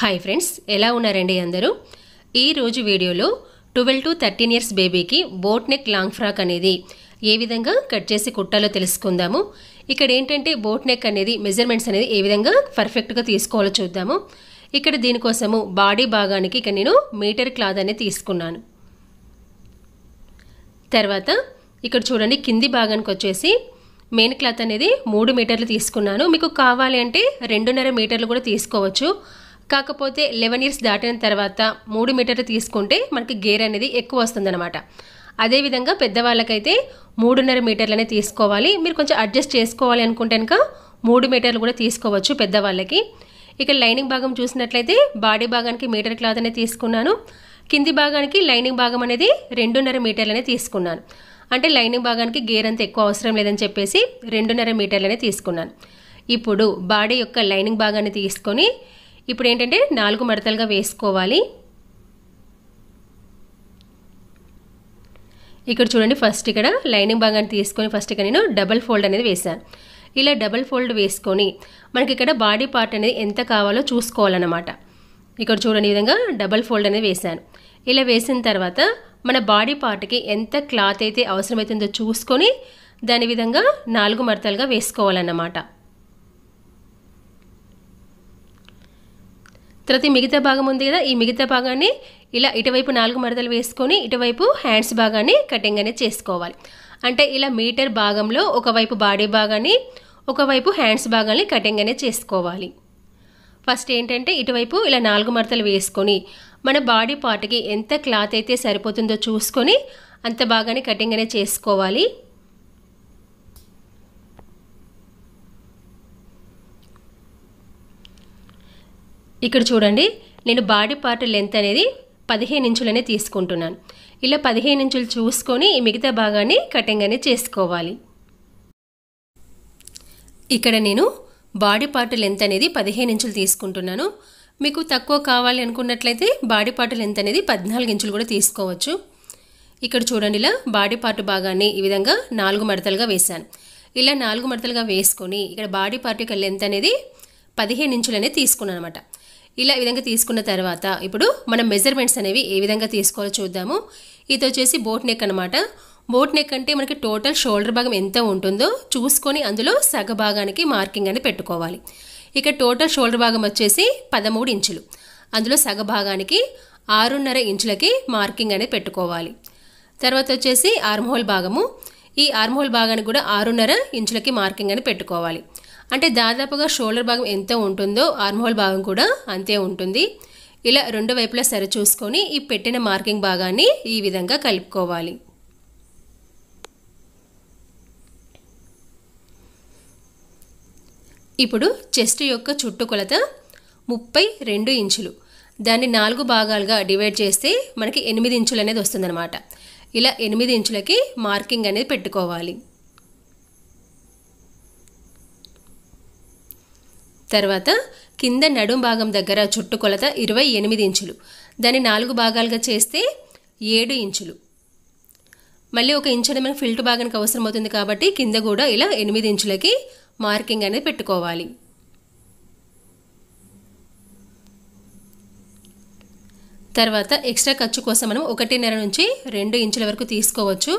hi friends ఎలా ఉన్నారండి అందరూ ఈరోజు వీడియోలో ట్వెల్వ్ టు థర్టీన్ ఇయర్స్ బేబీకి బోట్ నెక్ లాంగ్ ఫ్రాక్ అనేది ఏ విధంగా కట్ చేసి కుట్టాలో తెలుసుకుందాము ఇక్కడ ఏంటంటే బోట్ నెక్ అనేది మెజర్మెంట్స్ అనేది ఏ విధంగా పర్ఫెక్ట్గా తీసుకోవాలో చూద్దాము ఇక్కడ దీనికోసము బాడీ భాగానికి ఇక్కడ నేను మీటర్ క్లాత్ అనేది తీసుకున్నాను తర్వాత ఇక్కడ చూడండి కింది భాగానికి వచ్చేసి మెయిన్ క్లాత్ అనేది మూడు మీటర్లు తీసుకున్నాను మీకు కావాలి అంటే రెండున్నర మీటర్లు కూడా తీసుకోవచ్చు కాకపోతే లెవెన్ ఇయర్స్ దాటిన తర్వాత మూడు మీటర్లు తీసుకుంటే మనకి గేర్ అనేది ఎక్కువ వస్తుందన్నమాట అదేవిధంగా పెద్దవాళ్ళకైతే మూడున్నర మీటర్లనే తీసుకోవాలి మీరు కొంచెం అడ్జస్ట్ చేసుకోవాలి అనుకుంటే కనుక మూడు మీటర్లు కూడా తీసుకోవచ్చు పెద్దవాళ్ళకి ఇక లైనింగ్ భాగం చూసినట్లయితే బాడీ భాగానికి మీటర్ క్లాత్ అనేది తీసుకున్నాను కింది భాగానికి లైనింగ్ భాగం అనేది రెండున్నర మీటర్లనే తీసుకున్నాను అంటే లైనింగ్ భాగానికి గేర్ అంత ఎక్కువ అవసరం లేదని చెప్పేసి రెండున్నర మీటర్లనే తీసుకున్నాను ఇప్పుడు బాడీ యొక్క లైనింగ్ భాగాన్ని తీసుకొని ఇప్పుడు ఏంటంటే నాలుగు మడతలుగా వేసుకోవాలి ఇక్కడ చూడండి ఫస్ట్ ఇక్కడ లైనింగ్ భాగాన్ని తీసుకొని ఫస్ట్ ఇక్కడ నేను డబల్ ఫోల్డ్ అనేది వేశాను ఇలా డబల్ ఫోల్డ్ వేసుకొని మనకి ఇక్కడ బాడీ పార్ట్ అనేది ఎంత కావాలో చూసుకోవాలన్నమాట ఇక్కడ చూడండి విధంగా డబల్ ఫోల్డ్ అనేది వేశాను ఇలా వేసిన తర్వాత మన బాడీ పార్ట్కి ఎంత క్లాత్ అయితే అవసరమవుతుందో చూసుకొని దాని విధంగా నాలుగు మరతలుగా వేసుకోవాలన్నమాట తర్వాత ఈ మిగతా భాగం ఉంది కదా ఈ మిగతా భాగాన్ని ఇలా ఇటువైపు నాలుగు మడతలు వేసుకొని ఇటువైపు హ్యాండ్స్ భాగాన్ని కటింగ్ అనేది చేసుకోవాలి అంటే ఇలా మీటర్ భాగంలో ఒకవైపు బాడీ భాగాన్ని ఒకవైపు హ్యాండ్స్ భాగాన్ని కటింగ్ అనేది చేసుకోవాలి ఫస్ట్ ఏంటంటే ఇటువైపు ఇలా నాలుగు మడతలు వేసుకొని మన బాడీ పార్ట్కి ఎంత క్లాత్ అయితే సరిపోతుందో చూసుకొని అంత బాగానే కటింగ్ అనేది చేసుకోవాలి ఇక్కడ చూడండి నేను బాడీ పార్ట్ లెంత్ అనేది పదిహేను ఇంచులనే తీసుకుంటున్నాను ఇలా పదిహేను ఇంచులు చూసుకొని ఈ మిగతా భాగాన్ని కటింగ్ అనేది చేసుకోవాలి ఇక్కడ నేను బాడీ పార్ట్ లెంత్ అనేది పదిహేను ఇంచులు తీసుకుంటున్నాను మీకు తక్కువ కావాలి అనుకున్నట్లయితే బాడీ పార్ట్ లెంత్ అనేది పద్నాలుగు ఇంచులు కూడా తీసుకోవచ్చు ఇక్కడ చూడండి ఇలా బాడీ పార్ట్ భాగాన్ని ఈ విధంగా నాలుగు మడతలుగా వేశాను ఇలా నాలుగు మడతలుగా వేసుకొని ఇక్కడ బాడీ పార్ట్ యొక్క లెంత్ అనేది పదిహేను ఇంచులనే తీసుకున్నాను అనమాట ఇలా ఈ విధంగా తీసుకున్న తర్వాత ఇప్పుడు మనం మెజర్మెంట్స్ అనేవి ఏ విధంగా తీసుకోవాలో చూద్దాము ఇది వచ్చేసి బోట్ నెక్ అనమాట బోట్ నెక్ అంటే మనకి టోటల్ షోల్డర్ భాగం ఎంత ఉంటుందో చూసుకొని అందులో సగ భాగానికి మార్కింగ్ అని పెట్టుకోవాలి ఇక టోటల్ షోల్డర్ భాగం వచ్చేసి పదమూడు ఇంచులు అందులో సగ భాగానికి ఆరున్నర ఇంచులకి మార్కింగ్ అనేది పెట్టుకోవాలి తర్వాత వచ్చేసి ఆర్మ్హోల్ భాగము ఈ ఆర్మోహోల్ భాగానికి కూడా ఆరున్నర ఇంచులకి మార్కింగ్ అని పెట్టుకోవాలి అంటే దాదాపుగా షోల్డర్ భాగం ఎంత ఉంటుందో ఆర్మోల్ భాగం కూడా అంతే ఉంటుంది ఇలా రెండు వైపులా సరి చూసుకొని ఈ పెట్టిన మార్కింగ్ భాగాన్ని ఈ విధంగా కలుపుకోవాలి ఇప్పుడు చెస్ట్ యొక్క చుట్టుకొలత ముప్పై రెండు ఇంచులు దాన్ని నాలుగు భాగాలుగా డివైడ్ చేస్తే మనకి ఎనిమిది ఇంచులు అనేది వస్తుందన్నమాట ఇలా ఎనిమిది ఇంచులకి మార్కింగ్ అనేది పెట్టుకోవాలి తర్వాత కింద నడుం భాగం దగ్గర చుట్టు కొలత ఇరవై ఎనిమిది ఇంచులు దాన్ని నాలుగు భాగాలుగా చేస్తే ఏడు ఇంచులు మళ్ళీ ఒక ఇంచు అనేది మనకు ఫిల్ట్ భాగానికి అవసరం అవుతుంది కాబట్టి కింద కూడా ఇలా ఎనిమిది ఇంచులకి మార్కింగ్ అనేది పెట్టుకోవాలి తర్వాత ఎక్స్ట్రా ఖర్చు కోసం మనం ఒకటిన్నర నుంచి రెండు ఇంచుల వరకు తీసుకోవచ్చు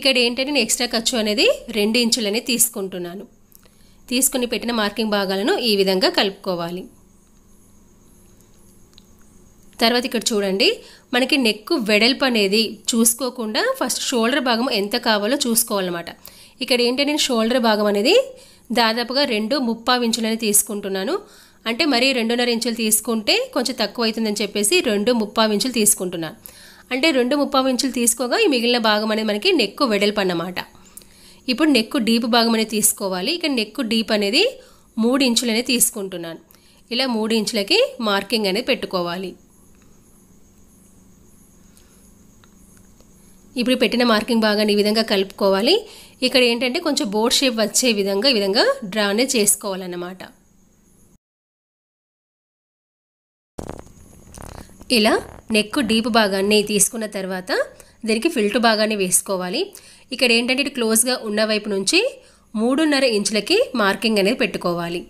ఇక్కడ ఏంటంటే నేను ఎక్స్ట్రా ఖర్చు అనేది రెండు ఇంచులని తీసుకుంటున్నాను తీసుకుని పెట్టిన మార్కింగ్ భాగాలను ఈ విధంగా కలుపుకోవాలి తర్వాత ఇక్కడ చూడండి మనకి నెక్ వెడల్పు అనేది చూసుకోకుండా ఫస్ట్ షోల్డర్ భాగం ఎంత కావాలో చూసుకోవాలన్నమాట ఇక్కడ ఏంటంటే నేను షోల్డర్ భాగం అనేది దాదాపుగా రెండు ముప్పా ఇంచులని తీసుకుంటున్నాను అంటే మరీ రెండున్నర ఇంచులు తీసుకుంటే కొంచెం తక్కువ అవుతుందని చెప్పేసి రెండు ముప్పా ఇంచులు తీసుకుంటున్నాను అంటే రెండు ముప్పా ఇంచులు తీసుకోగా ఈ మిగిలిన భాగం అనేది మనకి నెక్కు వెడల్పు అన్నమాట ఇప్పుడు నెక్ డీప్ భాగం అనేది తీసుకోవాలి ఇక నెక్ డీప్ అనేది మూడు ఇంచులు అనేది తీసుకుంటున్నాను ఇలా మూడు ఇంచులకి మార్కింగ్ అనేది పెట్టుకోవాలి ఇప్పుడు పెట్టిన మార్కింగ్ భాగాన్ని ఈ విధంగా కలుపుకోవాలి ఇక్కడ ఏంటంటే కొంచెం బోర్డ్ షేప్ వచ్చే విధంగా ఈ విధంగా డ్రా అనేది చేసుకోవాలన్నమాట ఇలా నెక్ డీప్ భాగాన్ని తీసుకున్న తర్వాత దీనికి ఫిల్టర్ భాగాన్ని వేసుకోవాలి ఇక్కడ ఏంటంటే ఇటు క్లోజ్గా ఉన్న వైపు నుంచి మూడున్నర ఇంచులకి మార్కింగ్ అనేది పెట్టుకోవాలి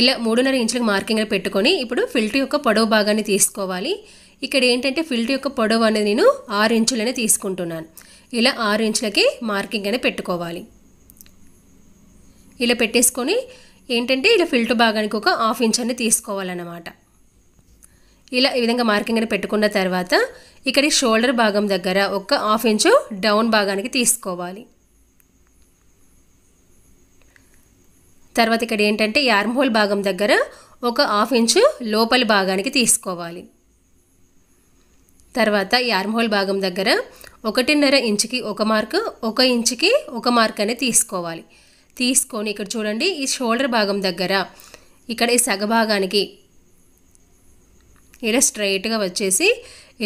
ఇలా మూడున్నర ఇంచులకు మార్కింగ్ అనేది పెట్టుకొని ఇప్పుడు ఫిల్టర్ యొక్క పొడవు భాగాన్ని తీసుకోవాలి ఇక్కడ ఏంటంటే ఫిల్టర్ యొక్క పొడవు అనేది నేను ఆరు ఇంచులనే తీసుకుంటున్నాను ఇలా ఆరు ఇంచులకి మార్కింగ్ అనేది పెట్టుకోవాలి ఇలా పెట్టేసుకొని ఏంటంటే ఇలా ఫిల్టర్ భాగానికి ఒక హాఫ్ ఇంచ్ అనేది తీసుకోవాలన్నమాట ఇలా ఈ విధంగా మార్కింగ్ అని పెట్టుకున్న తర్వాత ఇక్కడ షోల్డర్ భాగం దగ్గర ఒక హాఫ్ ఇంచు డౌన్ భాగానికి తీసుకోవాలి తర్వాత ఇక్కడ ఏంటంటే యార్మహోల్ హోల్ భాగం దగ్గర ఒక హాఫ్ ఇంచు లోపలి భాగానికి తీసుకోవాలి తర్వాత యార్మహోల్ హోల్ భాగం దగ్గర ఒకటిన్నర ఇంచుకి ఒక మార్క్ ఒక ఇంచుకి ఒక మార్క్ అనేది తీసుకోవాలి తీసుకొని ఇక్కడ చూడండి ఈ షోల్డర్ భాగం దగ్గర ఇక్కడ ఈ సగభాగానికి ఇలా స్ట్రైట్గా వచ్చేసి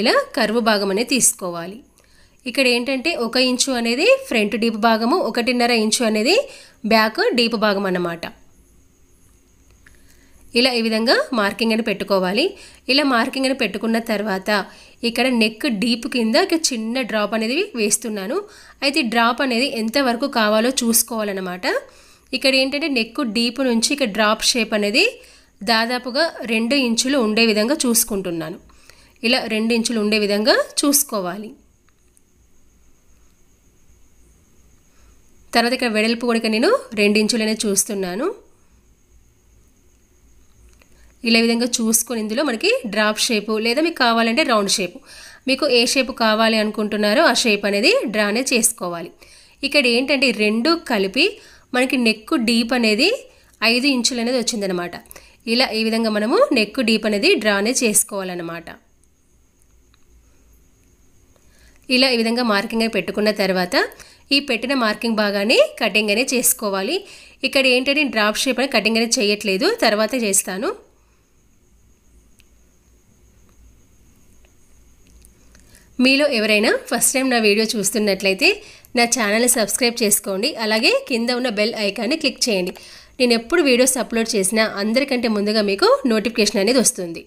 ఇలా కరువు భాగం అనేది తీసుకోవాలి ఇక్కడ ఏంటంటే ఒక ఇంచు అనేది ఫ్రంట్ డీప్ భాగము ఒకటిన్నర ఇంచు అనేది బ్యాక్ డీప్ భాగం అన్నమాట ఇలా ఈ విధంగా మార్కింగ్ అని పెట్టుకోవాలి ఇలా మార్కింగ్ అని పెట్టుకున్న తర్వాత ఇక్కడ నెక్ డీప్ కింద ఇక చిన్న డ్రాప్ అనేది వేస్తున్నాను అయితే డ్రాప్ అనేది ఎంతవరకు కావాలో చూసుకోవాలన్నమాట ఇక్కడ ఏంటంటే నెక్ డీప్ నుంచి ఇక డ్రాప్ షేప్ అనేది దాదాపుగా రెండు ఇంచులు ఉండే విధంగా చూసుకుంటున్నాను ఇలా రెండు ఇంచులు ఉండే విధంగా చూసుకోవాలి తర్వాత ఇక్కడ వెడల్పు కూడా నేను రెండు ఇంచులనే చూస్తున్నాను ఇలా విధంగా చూసుకొని ఇందులో మనకి డ్రాప్ షేపు లేదా మీకు కావాలంటే రౌండ్ షేపు మీకు ఏ షేపు కావాలి అనుకుంటున్నారో ఆ షేప్ అనేది డ్రానే చేసుకోవాలి ఇక్కడ ఏంటంటే రెండు కలిపి మనకి నెక్ డీప్ అనేది ఐదు ఇంచులు అనేది వచ్చిందనమాట ఇలా ఈ విధంగా మనము నెక్ డీప్ అనేది డ్రానే చేసుకోవాలన్నమాట ఇలా ఈ విధంగా మార్కింగ్ అయి పెట్టుకున్న తర్వాత ఈ పెట్టిన మార్కింగ్ బాగానే కటింగ్ అనేది చేసుకోవాలి ఇక్కడ ఏంటంటే డ్రాప్ షేప్ అనేది కటింగ్ అనేది చేయట్లేదు తర్వాత చేస్తాను మీలో ఎవరైనా ఫస్ట్ టైం నా వీడియో చూస్తున్నట్లయితే నా ఛానల్ని సబ్స్క్రైబ్ చేసుకోండి అలాగే కింద ఉన్న బెల్ ఐకాన్ని క్లిక్ చేయండి నేను ఎప్పుడు వీడియోస్ అప్లోడ్ చేసినా అందరికంటే ముందుగా మీకు నోటిఫికేషన్ అనేది వస్తుంది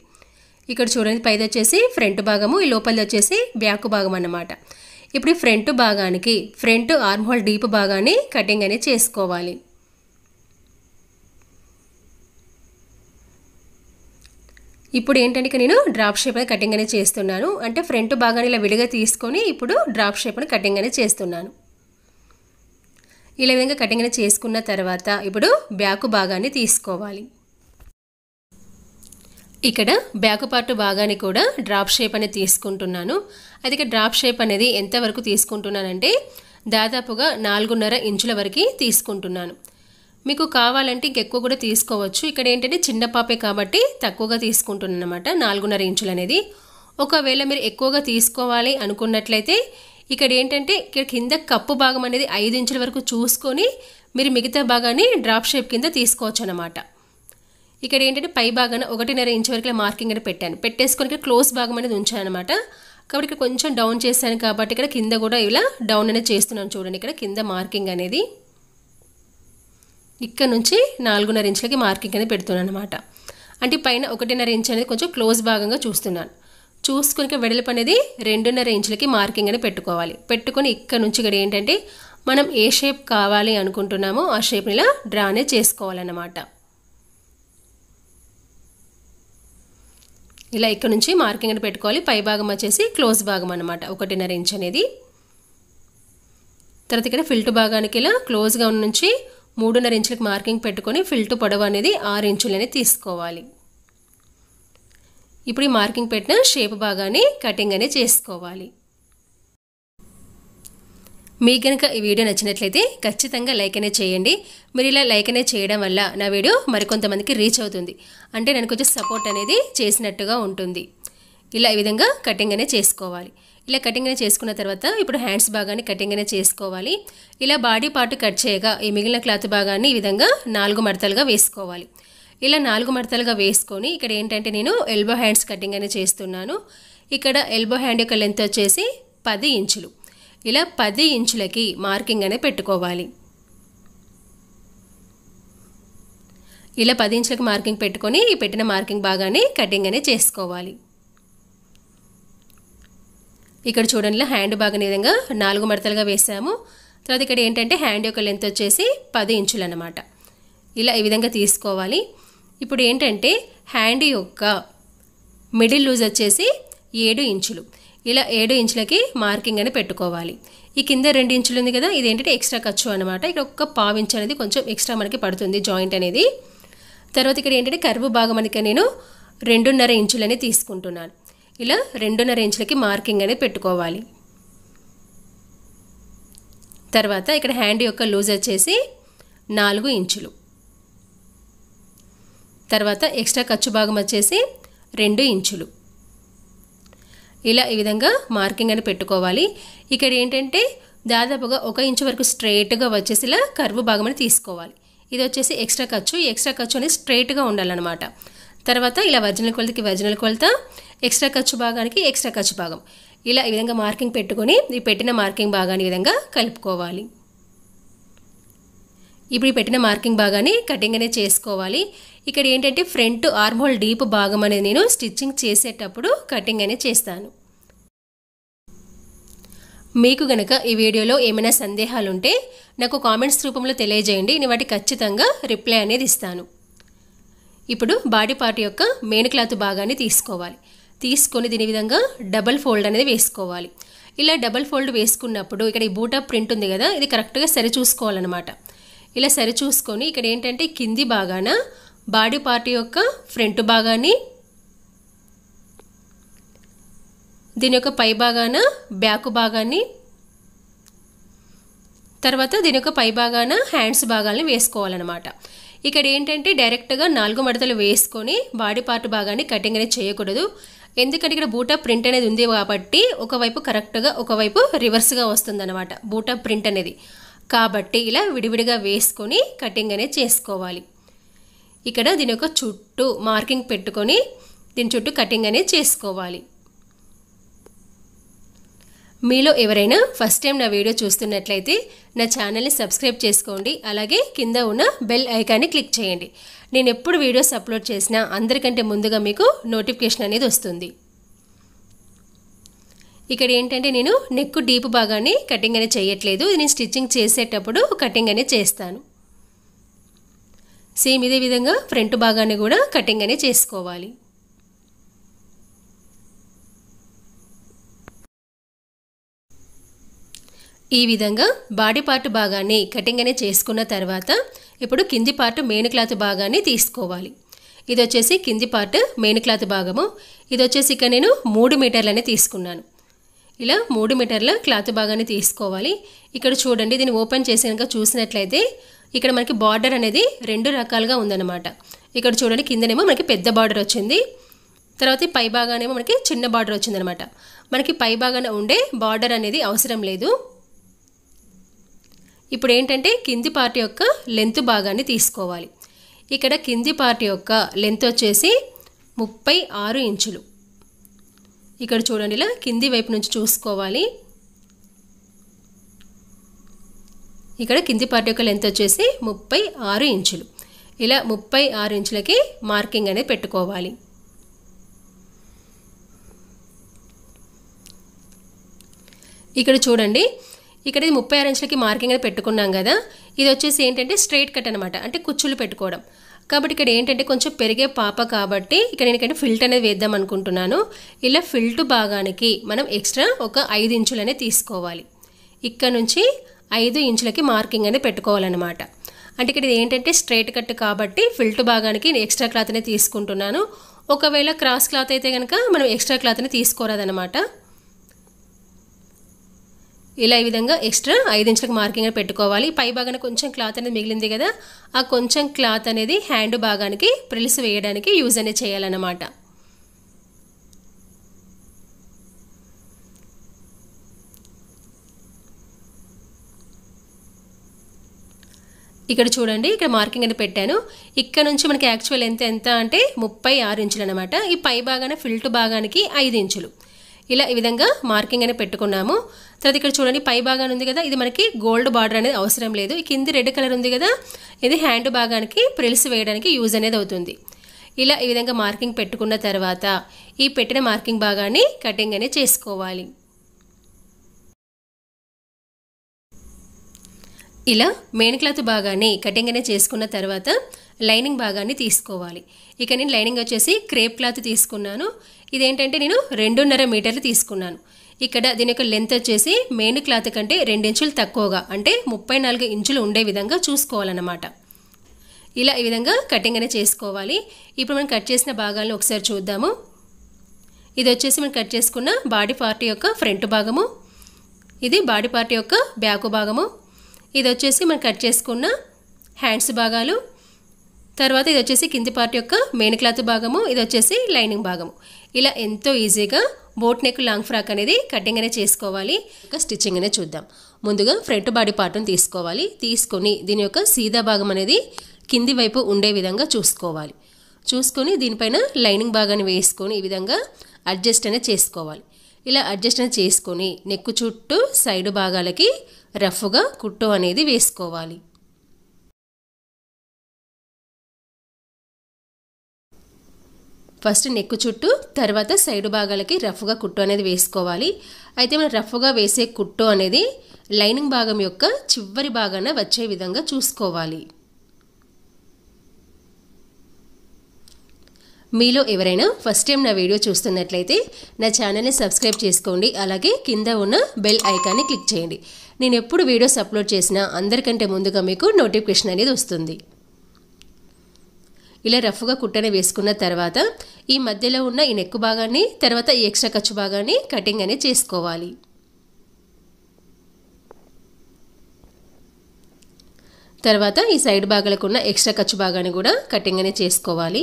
ఇక్కడ చూడండి పైద వచ్చేసి ఫ్రంట్ భాగము ఈ లోపలిది వచ్చేసి బ్యాక్ భాగం అన్నమాట ఇప్పుడు ఈ ఫ్రంట్ భాగానికి ఫ్రంట్ ఆర్మ్హోల్ డీప్ భాగాన్ని కటింగ్ అనేది చేసుకోవాలి ఇప్పుడు ఏంటంటే ఇక నేను డ్రాప్ షేప్ అనేది కటింగ్ అనేది చేస్తున్నాను అంటే ఫ్రంట్ భాగాన్ని ఇలా విడిగా తీసుకొని ఇప్పుడు డ్రాప్ షేప్ని కటింగ్ అనేది చేస్తున్నాను ఇలా విధంగా కటింగ్ చేసుకున్న తర్వాత ఇప్పుడు బ్యాక్ భాగాన్ని తీసుకోవాలి ఇక్కడ బ్యాక్ పార్ట్ భాగాన్ని కూడా డ్రాప్ షేప్ అనేది తీసుకుంటున్నాను అది డ్రాప్ షేప్ అనేది ఎంతవరకు తీసుకుంటున్నానంటే దాదాపుగా నాలుగున్నర ఇంచుల వరకు తీసుకుంటున్నాను మీకు కావాలంటే ఇంకెక్కువ కూడా తీసుకోవచ్చు ఇక్కడ ఏంటంటే చిన్న పాపే కాబట్టి తక్కువగా తీసుకుంటున్నాను అనమాట నాలుగున్నర ఇంచులు అనేది ఒకవేళ మీరు ఎక్కువగా తీసుకోవాలి అనుకున్నట్లయితే ఇక్కడ ఏంటంటే ఇక్కడ కింద కప్పు భాగం అనేది ఐదు ఇంచుల వరకు చూసుకొని మీరు మిగతా భాగాన్ని డ్రాప్ షేప్ కింద తీసుకోవచ్చు అనమాట ఇక్కడ ఏంటంటే పై భాగాన ఒకటిన్నర ఇంచు వరకు మార్కింగ్ అనేది పెట్టాను పెట్టేసుకొని ఇక్కడ క్లోజ్ భాగం అనేది ఉంచాను అనమాట కాబట్టి ఇక్కడ కొంచెం డౌన్ చేశాను కాబట్టి ఇక్కడ కింద కూడా ఇలా డౌన్ అనేది చేస్తున్నాను చూడండి ఇక్కడ కింద మార్కింగ్ అనేది ఇక్కడ నుంచి నాలుగున్నర ఇంచులకి మార్కింగ్ అనేది పెడుతున్నాను అనమాట అంటే పైన ఒకటిన్నర ఇంచ్ అనేది కొంచెం క్లోజ్ భాగంగా చూస్తున్నాను చూసుకుని వెడల్పు అనేది రెండున్నర ఇంచులకి మార్కింగ్ అని పెట్టుకోవాలి పెట్టుకొని ఇక్కడ నుంచి ఇక్కడ ఏంటంటే మనం ఏ షేప్ కావాలి అనుకుంటున్నామో ఆ షేప్ని ఇలా డ్రానే చేసుకోవాలన్నమాట ఇలా ఇక్కడ నుంచి మార్కింగ్ అని పెట్టుకోవాలి పై భాగం వచ్చేసి క్లోజ్ భాగం అనమాట ఒకటిన్నర ఇంచ్ అనేది తర్వాత ఇక్కడ ఫిల్టు భాగానికి ఇలా క్లోజ్గా నుంచి మూడున్నర ఇంచులకు మార్కింగ్ పెట్టుకొని ఫిల్టు పొడవు అనేది ఆరు ఇంచులని తీసుకోవాలి ఇప్పుడు ఈ మార్కింగ్ పెట్టిన షేప్ భాగాన్ని కటింగ్ అనేది చేసుకోవాలి మీకు కనుక ఈ వీడియో నచ్చినట్లయితే ఖచ్చితంగా లైక్ అనే చేయండి మీరు ఇలా లైక్ అనే చేయడం వల్ల నా వీడియో మరికొంతమందికి రీచ్ అవుతుంది అంటే నేను కొంచెం సపోర్ట్ అనేది చేసినట్టుగా ఉంటుంది ఇలా ఈ విధంగా కటింగ్ అనే చేసుకోవాలి ఇలా కటింగ్ అనే చేసుకున్న తర్వాత ఇప్పుడు హ్యాండ్స్ భాగాన్ని కటింగ్ అనేది చేసుకోవాలి ఇలా బాడీ పార్ట్ కట్ చేయగా ఈ మిగిలిన క్లాత్ భాగాన్ని ఈ విధంగా నాలుగు మడతలుగా వేసుకోవాలి ఇలా నాలుగు మడతలుగా వేసుకొని ఇక్కడ ఏంటంటే నేను ఎల్బో హ్యాండ్స్ కటింగ్ అని చేస్తున్నాను ఇక్కడ ఎల్బో హ్యాండ్ యొక్క లెంత్ వచ్చేసి పది ఇంచులు ఇలా పది ఇంచులకి మార్కింగ్ అనేది పెట్టుకోవాలి ఇలా పది ఇంచులకి మార్కింగ్ పెట్టుకొని ఈ పెట్టిన మార్కింగ్ బాగానే కటింగ్ అనేది చేసుకోవాలి ఇక్కడ చూడండి హ్యాండ్ బాగా విధంగా నాలుగు మడతలుగా వేసాము తర్వాత ఇక్కడ ఏంటంటే హ్యాండ్ యొక్క లెంత్ వచ్చేసి పది ఇంచులు అనమాట ఇలా ఈ విధంగా తీసుకోవాలి ఇప్పుడు ఏంటంటే హ్యాండ్ యొక్క మిడిల్ లూజ్ వచ్చేసి ఏడు ఇంచులు ఇలా ఏడు ఇంచులకి మార్కింగ్ అని పెట్టుకోవాలి ఈ కింద రెండు ఇంచులు ఉంది కదా ఇదేంటంటే ఎక్స్ట్రా ఖర్చు అనమాట ఇక్కడ ఒక్క పావు ఇంచు అనేది కొంచెం ఎక్స్ట్రా మనకి పడుతుంది జాయింట్ అనేది తర్వాత ఇక్కడ ఏంటంటే కరువు భాగం అనేది నేను రెండున్నర ఇంచులని తీసుకుంటున్నాను ఇలా రెండున్నర ఇంచులకి మార్కింగ్ అనేది పెట్టుకోవాలి తర్వాత ఇక్కడ హ్యాండ్ యొక్క లూజ్ వచ్చేసి నాలుగు ఇంచులు తర్వాత ఎక్స్ట్రా ఖర్చు భాగం వచ్చేసి రెండు ఇంచులు ఇలా ఈ విధంగా మార్కింగ్ అని పెట్టుకోవాలి ఇక్కడ ఏంటంటే దాదాపుగా ఒక ఇంచు వరకు స్ట్రైట్గా ఇలా కర్వ్ భాగం అని తీసుకోవాలి ఇది వచ్చేసి ఎక్స్ట్రా ఖర్చు ఎక్స్ట్రా ఖర్చు అనేది స్ట్రైట్గా ఉండాలన్నమాట తర్వాత ఇలా ఒరిజినల్ కొలతకి ఒరిజినల్ కొలత ఎక్స్ట్రా ఖర్చు భాగానికి ఎక్స్ట్రా ఖర్చు భాగం ఇలా ఈ విధంగా మార్కింగ్ పెట్టుకొని ఈ పెట్టిన మార్కింగ్ భాగాన్ని ఈ విధంగా కలుపుకోవాలి ఇప్పుడు ఈ పెట్టిన మార్కింగ్ భాగాన్ని కటింగ్ అనేది చేసుకోవాలి ఇక్కడ ఏంటంటే ఫ్రంట్ ఆర్మోల్ డీప్ భాగం అనేది నేను స్టిచ్చింగ్ చేసేటప్పుడు కటింగ్ అనేది చేస్తాను మీకు గనక ఈ వీడియోలో ఏమైనా సందేహాలు ఉంటే నాకు కామెంట్స్ రూపంలో తెలియజేయండి నేను వాటి ఖచ్చితంగా రిప్లై అనేది ఇస్తాను ఇప్పుడు బాడీ పార్ట్ యొక్క మెయిన్ క్లాత్ భాగాన్ని తీసుకోవాలి తీసుకొని దీని విధంగా డబల్ ఫోల్డ్ అనేది వేసుకోవాలి ఇలా డబల్ ఫోల్డ్ వేసుకున్నప్పుడు ఇక్కడ ఈ బూటా ప్రింట్ ఉంది కదా ఇది కరెక్ట్గా సరి చూసుకోవాలన్నమాట ఇలా సరి చూసుకొని ఇక్కడ ఏంటంటే కింది భాగాన బాడీ పార్ట్ యొక్క ఫ్రంట్ భాగాన్ని దీని యొక్క పై భాగాన బ్యాక్ భాగాన్ని తర్వాత దీని యొక్క పై భాగాన హ్యాండ్స్ భాగాల్ని వేసుకోవాలన్నమాట ఇక్కడ ఏంటంటే డైరెక్ట్గా నాలుగు మడతలు వేసుకొని బాడీ పార్ట్ భాగాన్ని కటింగ్ అనేది చేయకూడదు ఎందుకంటే ఇక్కడ బూటా ప్రింట్ అనేది ఉంది కాబట్టి ఒకవైపు కరెక్ట్గా ఒకవైపు రివర్స్గా వస్తుందన్నమాట బూటా ప్రింట్ అనేది కాబట్టి ఇలా విడివిడిగా వేసుకొని కటింగ్ అనేది చేసుకోవాలి ఇక్కడ దీని యొక్క చుట్టూ మార్కింగ్ పెట్టుకొని దీని చుట్టూ కటింగ్ అనేది చేసుకోవాలి మీలో ఎవరైనా ఫస్ట్ టైం నా వీడియో చూస్తున్నట్లయితే నా ఛానల్ని సబ్స్క్రైబ్ చేసుకోండి అలాగే కింద ఉన్న బెల్ ఐకాన్ని క్లిక్ చేయండి నేను ఎప్పుడు వీడియోస్ అప్లోడ్ చేసినా అందరికంటే ముందుగా మీకు నోటిఫికేషన్ అనేది వస్తుంది ఇక్కడ ఏంటంటే నేను నెక్ డీప్ భాగాన్ని కటింగ్ అనేది చేయట్లేదు నేను స్టిచ్చింగ్ చేసేటప్పుడు కటింగ్ అనేది చేస్తాను సేమ్ ఇదే విధంగా ఫ్రంట్ భాగాన్ని కూడా కటింగ్ అనేది చేసుకోవాలి ఈ విధంగా బాడీ పార్ట్ భాగాన్ని కటింగ్ అనేది చేసుకున్న తర్వాత ఇప్పుడు కింది పార్ట్ మెయిన్ క్లాత్ భాగాన్ని తీసుకోవాలి ఇది వచ్చేసి కింది పార్ట్ మెయిన్ క్లాత్ భాగము ఇది వచ్చేసి ఇక నేను మూడు మీటర్లనే తీసుకున్నాను ఇలా మూడు మీటర్ల క్లాత్ భాగాన్ని తీసుకోవాలి ఇక్కడ చూడండి దీన్ని ఓపెన్ చేసినాక చూసినట్లయితే ఇక్కడ మనకి బార్డర్ అనేది రెండు రకాలుగా ఉందన్నమాట ఇక్కడ చూడండి కిందనేమో మనకి పెద్ద బార్డర్ వచ్చింది తర్వాత పై భాగానేమో మనకి చిన్న బార్డర్ వచ్చిందనమాట మనకి పై భాగాన ఉండే బార్డర్ అనేది అవసరం లేదు ఇప్పుడు ఏంటంటే కింది పార్ట్ యొక్క లెంత్ భాగాన్ని తీసుకోవాలి ఇక్కడ కింది పార్ట్ యొక్క లెంత్ వచ్చేసి ముప్పై ఆరు ఇంచులు ఇక్కడ చూడండి ఇలా కింది వైపు నుంచి చూసుకోవాలి ఇక్కడ కింది పార్ట్ యొక్క లెంత్ వచ్చేసి ముప్పై ఆరు ఇంచులు ఇలా ముప్పై ఆరు ఇంచులకి మార్కింగ్ అనేది పెట్టుకోవాలి ఇక్కడ చూడండి ఇక్కడ ఇది ముప్పై ఆరు ఇంచులకి మార్కింగ్ అనేది పెట్టుకున్నాం కదా ఇది వచ్చేసి ఏంటంటే స్ట్రైట్ కట్ అనమాట అంటే కుచ్చులు పెట్టుకోవడం కాబట్టి ఇక్కడ ఏంటంటే కొంచెం పెరిగే పాప కాబట్టి ఇక్కడ నేను ఇక్కడ ఫిల్ట్ అనేది వేద్దాం అనుకుంటున్నాను ఇలా ఫిల్ట్ భాగానికి మనం ఎక్స్ట్రా ఒక ఐదు ఇంచులనే తీసుకోవాలి ఇక్కడ నుంచి ఐదు ఇంచులకి మార్కింగ్ అనేది పెట్టుకోవాలన్నమాట అంటే ఇక్కడ ఏంటంటే స్ట్రైట్ కట్ కాబట్టి ఫిల్ట్ భాగానికి ఎక్స్ట్రా క్లాత్నే తీసుకుంటున్నాను ఒకవేళ క్రాస్ క్లాత్ అయితే కనుక మనం ఎక్స్ట్రా క్లాత్ని తీసుకోరాదనమాట ఇలా ఈ విధంగా ఎక్స్ట్రా ఐదు ఇంచులకు మార్కింగ్ పెట్టుకోవాలి పై భాగాన కొంచెం క్లాత్ అనేది మిగిలింది కదా ఆ కొంచెం క్లాత్ అనేది హ్యాండ్ భాగానికి ప్రిల్స్ వేయడానికి యూజ్ అనేది చేయాలన్నమాట ఇక్కడ చూడండి ఇక్కడ మార్కింగ్ అనేది పెట్టాను ఇక్కడ నుంచి మనకి యాక్చువల్ ఎంత ఎంత అంటే ముప్పై ఆరు ఇంచులు అనమాట ఈ పై భాగాన ఫిల్ట్ భాగానికి ఐదు ఇంచులు ఇలా ఈ విధంగా మార్కింగ్ అనేది పెట్టుకున్నాము తర్వాత ఇక్కడ చూడండి పై భాగాన్ని ఉంది కదా ఇది మనకి గోల్డ్ బార్డర్ అనేది అవసరం లేదు ఈ కింది రెడ్ కలర్ ఉంది కదా ఇది హ్యాండ్ భాగానికి ప్రిల్స్ వేయడానికి యూజ్ అనేది అవుతుంది ఇలా ఈ విధంగా మార్కింగ్ పెట్టుకున్న తర్వాత ఈ పెట్టిన మార్కింగ్ భాగాన్ని కటింగ్ అనేది చేసుకోవాలి ఇలా మెయిన్ క్లాత్ భాగాన్ని కటింగ్ అనేది చేసుకున్న తర్వాత లైనింగ్ భాగాన్ని తీసుకోవాలి ఇక నేను లైనింగ్ వచ్చేసి క్రేప్ క్లాత్ తీసుకున్నాను ఇదేంటంటే నేను రెండున్నర మీటర్లు తీసుకున్నాను ఇక్కడ దీని యొక్క లెంత్ వచ్చేసి మెయిన్ క్లాత్ కంటే రెండించులు తక్కువగా అంటే ముప్పై నాలుగు ఇంచులు ఉండే విధంగా చూసుకోవాలన్నమాట ఇలా ఈ విధంగా కటింగ్ అనేది చేసుకోవాలి ఇప్పుడు మనం కట్ చేసిన భాగాలను ఒకసారి చూద్దాము ఇది వచ్చేసి మనం కట్ చేసుకున్న బాడీ పార్ట్ యొక్క ఫ్రంట్ భాగము ఇది బాడీ పార్ట్ యొక్క బ్యాక్ భాగము ఇది వచ్చేసి మనం కట్ చేసుకున్న హ్యాండ్స్ భాగాలు తర్వాత ఇది వచ్చేసి కింది పార్ట్ యొక్క మెయిన్ క్లాత్ భాగము ఇది వచ్చేసి లైనింగ్ భాగము ఇలా ఎంతో ఈజీగా బోట్ నెక్ లాంగ్ ఫ్రాక్ అనేది కటింగ్ అనేది చేసుకోవాలి ఇంకా స్టిచ్చింగ్ అనేది చూద్దాం ముందుగా ఫ్రంట్ బాడీ పార్ట్ను తీసుకోవాలి తీసుకొని దీని యొక్క సీదా భాగం అనేది కింది వైపు ఉండే విధంగా చూసుకోవాలి చూసుకొని దీనిపైన లైనింగ్ భాగాన్ని వేసుకొని ఈ విధంగా అడ్జస్ట్ అనేది చేసుకోవాలి ఇలా అడ్జస్ట్ చేసుకొని నెక్కు చుట్టూ సైడ్ భాగాలకి రఫ్గా కుట్టు అనేది వేసుకోవాలి ఫస్ట్ నెక్కు చుట్టూ తర్వాత సైడ్ భాగాలకి రఫ్గా కుట్టు అనేది వేసుకోవాలి అయితే మనం రఫ్గా వేసే కుట్టు అనేది లైనింగ్ భాగం యొక్క చివరి భాగాన వచ్చే విధంగా చూసుకోవాలి మీలో ఎవరైనా ఫస్ట్ టైం నా వీడియో చూస్తున్నట్లయితే నా ఛానల్ని సబ్స్క్రైబ్ చేసుకోండి అలాగే కింద ఉన్న బెల్ ఐకాన్ని క్లిక్ చేయండి నేను ఎప్పుడు వీడియోస్ అప్లోడ్ చేసినా అందరికంటే ముందుగా మీకు నోటిఫికేషన్ అనేది వస్తుంది ఇలా రఫ్గా కుట్టని వేసుకున్న తర్వాత ఈ మధ్యలో ఉన్న ఈ నెక్కు భాగాన్ని తర్వాత ఈ ఎక్స్ట్రా ఖర్చు భాగాన్ని కటింగ్ అనేది చేసుకోవాలి తర్వాత ఈ సైడ్ భాగాలకు ఉన్న ఎక్స్ట్రా ఖర్చు భాగాన్ని కూడా కటింగ్ అనేది చేసుకోవాలి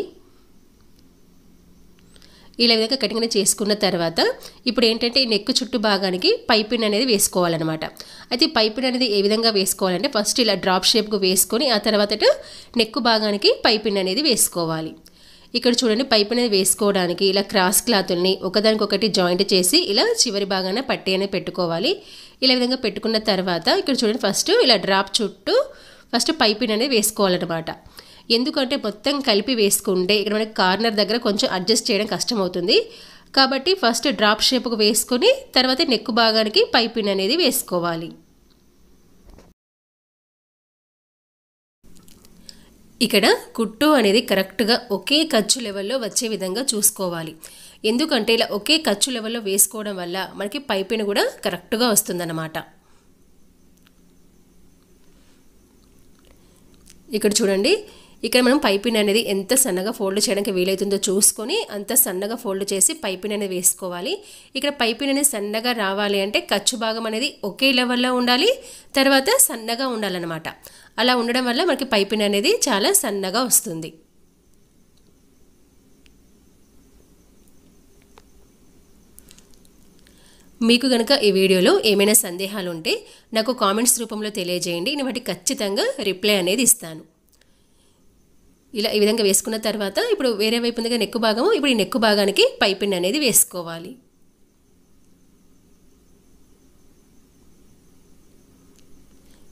ఇలా విధంగా కటింగ్ చేసుకున్న తర్వాత ఇప్పుడు ఏంటంటే ఈ నెక్ చుట్టూ భాగానికి పైపిన్ అనేది వేసుకోవాలన్నమాట అయితే పైపిన్ అనేది ఏ విధంగా వేసుకోవాలంటే ఫస్ట్ ఇలా డ్రాప్ షేప్కు వేసుకొని ఆ తర్వాత నెక్ భాగానికి పైపిన్ అనేది వేసుకోవాలి ఇక్కడ చూడండి పైప్ అనేది వేసుకోవడానికి ఇలా క్రాస్ క్లాతుల్ని ఒకదానికొకటి జాయింట్ చేసి ఇలా చివరి భాగాన పట్టి అనేది పెట్టుకోవాలి ఇలా విధంగా పెట్టుకున్న తర్వాత ఇక్కడ చూడండి ఫస్ట్ ఇలా డ్రాప్ చుట్టూ ఫస్ట్ పైపిన్ అనేది వేసుకోవాలన్నమాట ఎందుకంటే మొత్తం కలిపి వేసుకుంటే ఇక్కడ మనకి కార్నర్ దగ్గర కొంచెం అడ్జస్ట్ చేయడం కష్టమవుతుంది కాబట్టి ఫస్ట్ డ్రాప్ షేప్కు వేసుకొని తర్వాత నెక్ భాగానికి పైపిన్ అనేది వేసుకోవాలి ఇక్కడ కుట్టు అనేది కరెక్ట్గా ఒకే ఖర్చు లెవెల్లో వచ్చే విధంగా చూసుకోవాలి ఎందుకంటే ఇలా ఒకే ఖర్చు లెవెల్లో వేసుకోవడం వల్ల మనకి పైపిన్ కూడా కరెక్ట్గా వస్తుందన్నమాట ఇక్కడ చూడండి ఇక్కడ మనం పైపిన్ అనేది ఎంత సన్నగా ఫోల్డ్ చేయడానికి వీలవుతుందో చూసుకొని అంత సన్నగా ఫోల్డ్ చేసి పైపిన్ అనేది వేసుకోవాలి ఇక్కడ పైపిన్ అనేది సన్నగా రావాలి అంటే ఖర్చు భాగం అనేది ఒకే లెవెల్లో ఉండాలి తర్వాత సన్నగా ఉండాలన్నమాట అలా ఉండడం వల్ల మనకి పైపిన్ అనేది చాలా సన్నగా వస్తుంది మీకు కనుక ఈ వీడియోలో ఏమైనా సందేహాలు ఉంటే నాకు కామెంట్స్ రూపంలో తెలియజేయండి నేను వాటికి ఖచ్చితంగా రిప్లై అనేది ఇస్తాను ఇలా ఈ విధంగా వేసుకున్న తర్వాత ఇప్పుడు వేరే వైపు ఉందిగా నెక్కు భాగము ఇప్పుడు ఈ నెక్కు భాగానికి పైపిన్ అనేది వేసుకోవాలి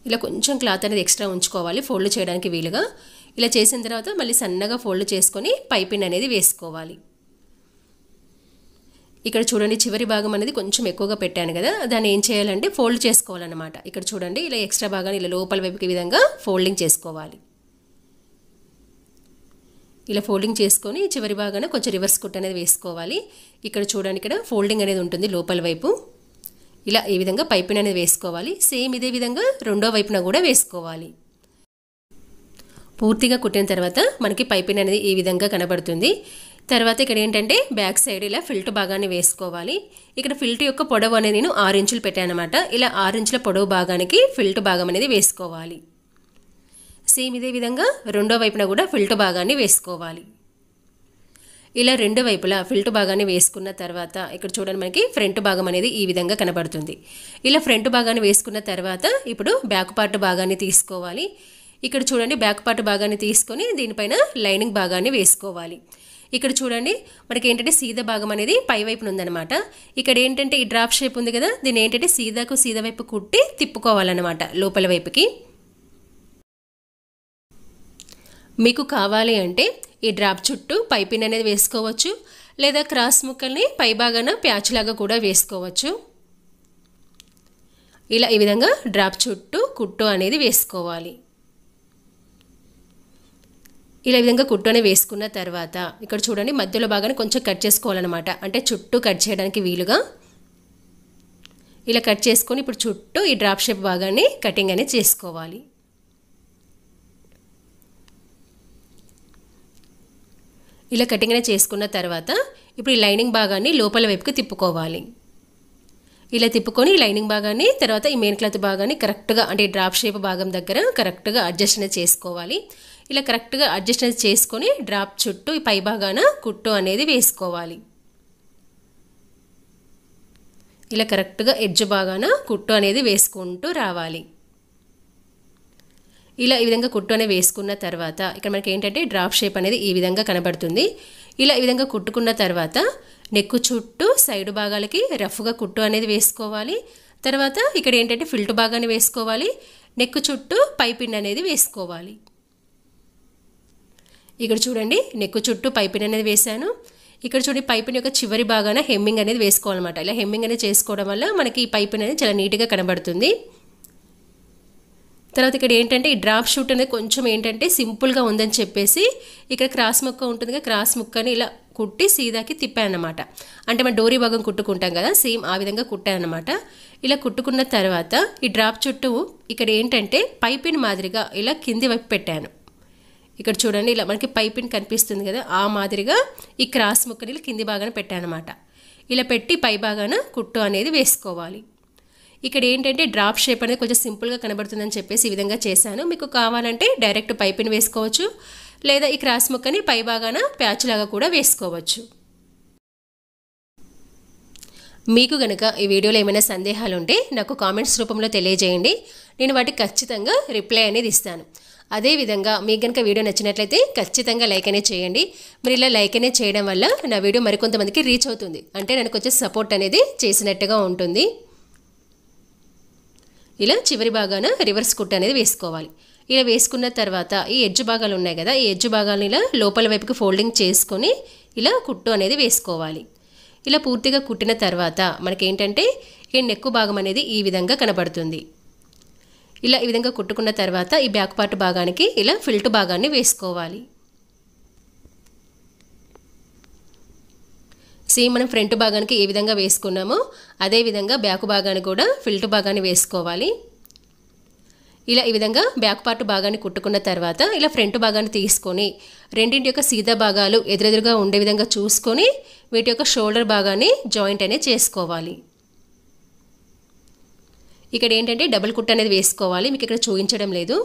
ఇలా కొంచెం క్లాత్ అనేది ఎక్స్ట్రా ఉంచుకోవాలి ఫోల్డ్ చేయడానికి వీలుగా ఇలా చేసిన తర్వాత మళ్ళీ సన్నగా ఫోల్డ్ చేసుకొని పైపిన్ అనేది వేసుకోవాలి ఇక్కడ చూడండి చివరి భాగం అనేది కొంచెం ఎక్కువగా పెట్టాను కదా దాన్ని ఏం చేయాలంటే ఫోల్డ్ చేసుకోవాలన్నమాట ఇక్కడ చూడండి ఇలా ఎక్స్ట్రా భాగాన్ని ఇలా లోపల వైపుకి విధంగా ఫోల్డింగ్ చేసుకోవాలి ఇలా ఫోల్డింగ్ చేసుకొని చివరి భాగాన కొంచెం రివర్స్ కుట్ అనేది వేసుకోవాలి ఇక్కడ చూడండి ఇక్కడ ఫోల్డింగ్ అనేది ఉంటుంది లోపల వైపు ఇలా ఈ విధంగా పైపుని అనేది వేసుకోవాలి సేమ్ ఇదే విధంగా రెండో వైపున కూడా వేసుకోవాలి పూర్తిగా కుట్టిన తర్వాత మనకి పైపింగ్ అనేది ఈ విధంగా కనబడుతుంది తర్వాత ఇక్కడ ఏంటంటే బ్యాక్ సైడ్ ఇలా ఫిల్ట్ భాగాన్ని వేసుకోవాలి ఇక్కడ ఫిల్ట్ యొక్క పొడవు అనేది నేను ఆరు ఇంచులు పెట్టాను అనమాట ఇలా ఆరు ఇంచుల పొడవు భాగానికి ఫిల్ట్ భాగం అనేది వేసుకోవాలి సేమ్ ఇదే విధంగా రెండో వైపున కూడా ఫిల్ట్ భాగాన్ని వేసుకోవాలి ఇలా రెండు వైపులా ఫిల్ట్ భాగాన్ని వేసుకున్న తర్వాత ఇక్కడ చూడండి మనకి ఫ్రంట్ భాగం అనేది ఈ విధంగా కనబడుతుంది ఇలా ఫ్రంట్ భాగాన్ని వేసుకున్న తర్వాత ఇప్పుడు బ్యాక్ పార్ట్ భాగాన్ని తీసుకోవాలి ఇక్కడ చూడండి బ్యాక్ పార్ట్ భాగాన్ని తీసుకొని దీనిపైన లైనింగ్ భాగాన్ని వేసుకోవాలి ఇక్కడ చూడండి మనకి ఏంటంటే సీద భాగం అనేది పైవైపున ఉందన్నమాట ఇక్కడ ఏంటంటే ఈ డ్రాప్ షేప్ ఉంది కదా దీన్ని ఏంటంటే సీదాకు సీద వైపు కుట్టి తిప్పుకోవాలన్నమాట లోపల వైపుకి మీకు కావాలి అంటే ఈ డ్రాప్ చుట్టూ పైపిన్ అనేది వేసుకోవచ్చు లేదా క్రాస్ ముక్కల్ని పైభాగాన ప్యాచ్ లాగా కూడా వేసుకోవచ్చు ఇలా ఈ విధంగా డ్రాప్ చుట్టూ కుట్టు అనేది వేసుకోవాలి ఇలా ఈ విధంగా కుట్టు అనేది వేసుకున్న తర్వాత ఇక్కడ చూడండి మధ్యలో భాగాన్ని కొంచెం కట్ చేసుకోవాలన్నమాట అంటే చుట్టూ కట్ చేయడానికి వీలుగా ఇలా కట్ చేసుకొని ఇప్పుడు చుట్టూ ఈ డ్రాప్ షేప్ భాగాన్ని కటింగ్ అనేది చేసుకోవాలి ఇలా కటింగ్ అనేది చేసుకున్న తర్వాత ఇప్పుడు ఈ లైనింగ్ భాగాన్ని లోపల వైపుకి తిప్పుకోవాలి ఇలా తిప్పుకొని లైనింగ్ భాగాన్ని తర్వాత ఈ మెయిన్ క్లాత్ భాగాన్ని కరెక్ట్గా అంటే డ్రాప్ షేప్ భాగం దగ్గర కరెక్ట్గా అడ్జస్ట్ అనేది చేసుకోవాలి ఇలా కరెక్ట్గా అడ్జస్ట్ అనేది చేసుకొని డ్రాప్ చుట్టూ ఈ పై భాగాన కుట్టు అనేది వేసుకోవాలి ఇలా కరెక్ట్గా ఎడ్జ్ భాగాన కుట్టు అనేది వేసుకుంటూ రావాలి ఇలా ఈ విధంగా కుట్టు అనేది వేసుకున్న తర్వాత ఇక్కడ మనకి ఏంటంటే డ్రాప్ షేప్ అనేది ఈ విధంగా కనబడుతుంది ఇలా ఈ విధంగా కుట్టుకున్న తర్వాత నెక్కు చుట్టూ సైడ్ భాగాలకి రఫ్గా కుట్టు అనేది వేసుకోవాలి తర్వాత ఇక్కడ ఏంటంటే ఫిల్ట్ భాగాన్ని వేసుకోవాలి నెక్కు చుట్టూ పైపిన్ అనేది వేసుకోవాలి ఇక్కడ చూడండి నెక్కు చుట్టూ పైపిన్ అనేది వేశాను ఇక్కడ చూడండి పైపిన్ యొక్క చివరి భాగాన హెమ్మింగ్ అనేది వేసుకోవాలన్నమాట ఇలా హెమ్మింగ్ అనేది చేసుకోవడం వల్ల మనకి ఈ పైపిన్ అనేది చాలా నీట్గా కనబడుతుంది తర్వాత ఇక్కడ ఏంటంటే ఈ డ్రాప్ షూట్ అనేది కొంచెం ఏంటంటే సింపుల్గా ఉందని చెప్పేసి ఇక్కడ క్రాస్ ముక్క ఉంటుంది కదా క్రాస్ ముక్కని ఇలా కుట్టి సీదాకి తిప్పానమాట అంటే మనం డోరీ భాగం కుట్టుకుంటాం కదా సేమ్ ఆ విధంగా కుట్టానమాట ఇలా కుట్టుకున్న తర్వాత ఈ డ్రాప్ చుట్టూ ఇక్కడ ఏంటంటే పైపిన్ మాదిరిగా ఇలా కింది వైపు పెట్టాను ఇక్కడ చూడండి ఇలా మనకి పైపిన్ కనిపిస్తుంది కదా ఆ మాదిరిగా ఈ క్రాస్ ముక్కని ఇలా కింది భాగాన పెట్టానమాట ఇలా పెట్టి పై భాగాన కుట్టు అనేది వేసుకోవాలి ఇక్కడ ఏంటంటే డ్రాప్ షేప్ అనేది కొంచెం సింపుల్గా కనబడుతుందని చెప్పేసి ఈ విధంగా చేశాను మీకు కావాలంటే డైరెక్ట్ పైపుని వేసుకోవచ్చు లేదా ఈ క్రాస్ ముక్కని పై భాగాన ప్యాచ్ లాగా కూడా వేసుకోవచ్చు మీకు గనక ఈ వీడియోలో ఏమైనా సందేహాలు ఉంటే నాకు కామెంట్స్ రూపంలో తెలియజేయండి నేను వాటికి ఖచ్చితంగా రిప్లై అనేది ఇస్తాను అదేవిధంగా మీకు కనుక వీడియో నచ్చినట్లయితే ఖచ్చితంగా లైక్ అనే చేయండి మీరు ఇలా లైక్ అనే చేయడం వల్ల నా వీడియో మరికొంతమందికి రీచ్ అవుతుంది అంటే నన్ను కొంచెం సపోర్ట్ అనేది చేసినట్టుగా ఉంటుంది ఇలా చివరి భాగాన రివర్స్ కుట్ అనేది వేసుకోవాలి ఇలా వేసుకున్న తర్వాత ఈ ఎడ్జ్ భాగాలు ఉన్నాయి కదా ఈ ఎడ్జ్ భాగాలను ఇలా లోపల వైపుకి ఫోల్డింగ్ చేసుకొని ఇలా కుట్టు అనేది వేసుకోవాలి ఇలా పూర్తిగా కుట్టిన తర్వాత మనకేంటంటే ఈ నెక్కు భాగం అనేది ఈ విధంగా కనబడుతుంది ఇలా ఈ విధంగా కుట్టుకున్న తర్వాత ఈ బ్యాక్ పార్ట్ భాగానికి ఇలా ఫిల్ట్ భాగాన్ని వేసుకోవాలి సేమ్ మనం ఫ్రంట్ భాగానికి ఏ విధంగా వేసుకున్నామో అదేవిధంగా బ్యాక్ భాగాన్ని కూడా ఫిల్ట్ భాగాన్ని వేసుకోవాలి ఇలా ఈ విధంగా బ్యాక్ పార్ట్ భాగాన్ని కుట్టుకున్న తర్వాత ఇలా ఫ్రంట్ భాగాన్ని తీసుకొని రెండింటి యొక్క సీదా భాగాలు ఎదురెదురుగా ఉండే విధంగా చూసుకొని వీటి యొక్క షోల్డర్ భాగాన్ని జాయింట్ అనేది చేసుకోవాలి ఇక్కడ ఏంటంటే డబుల్ కుట్ అనేది వేసుకోవాలి మీకు ఇక్కడ చూపించడం లేదు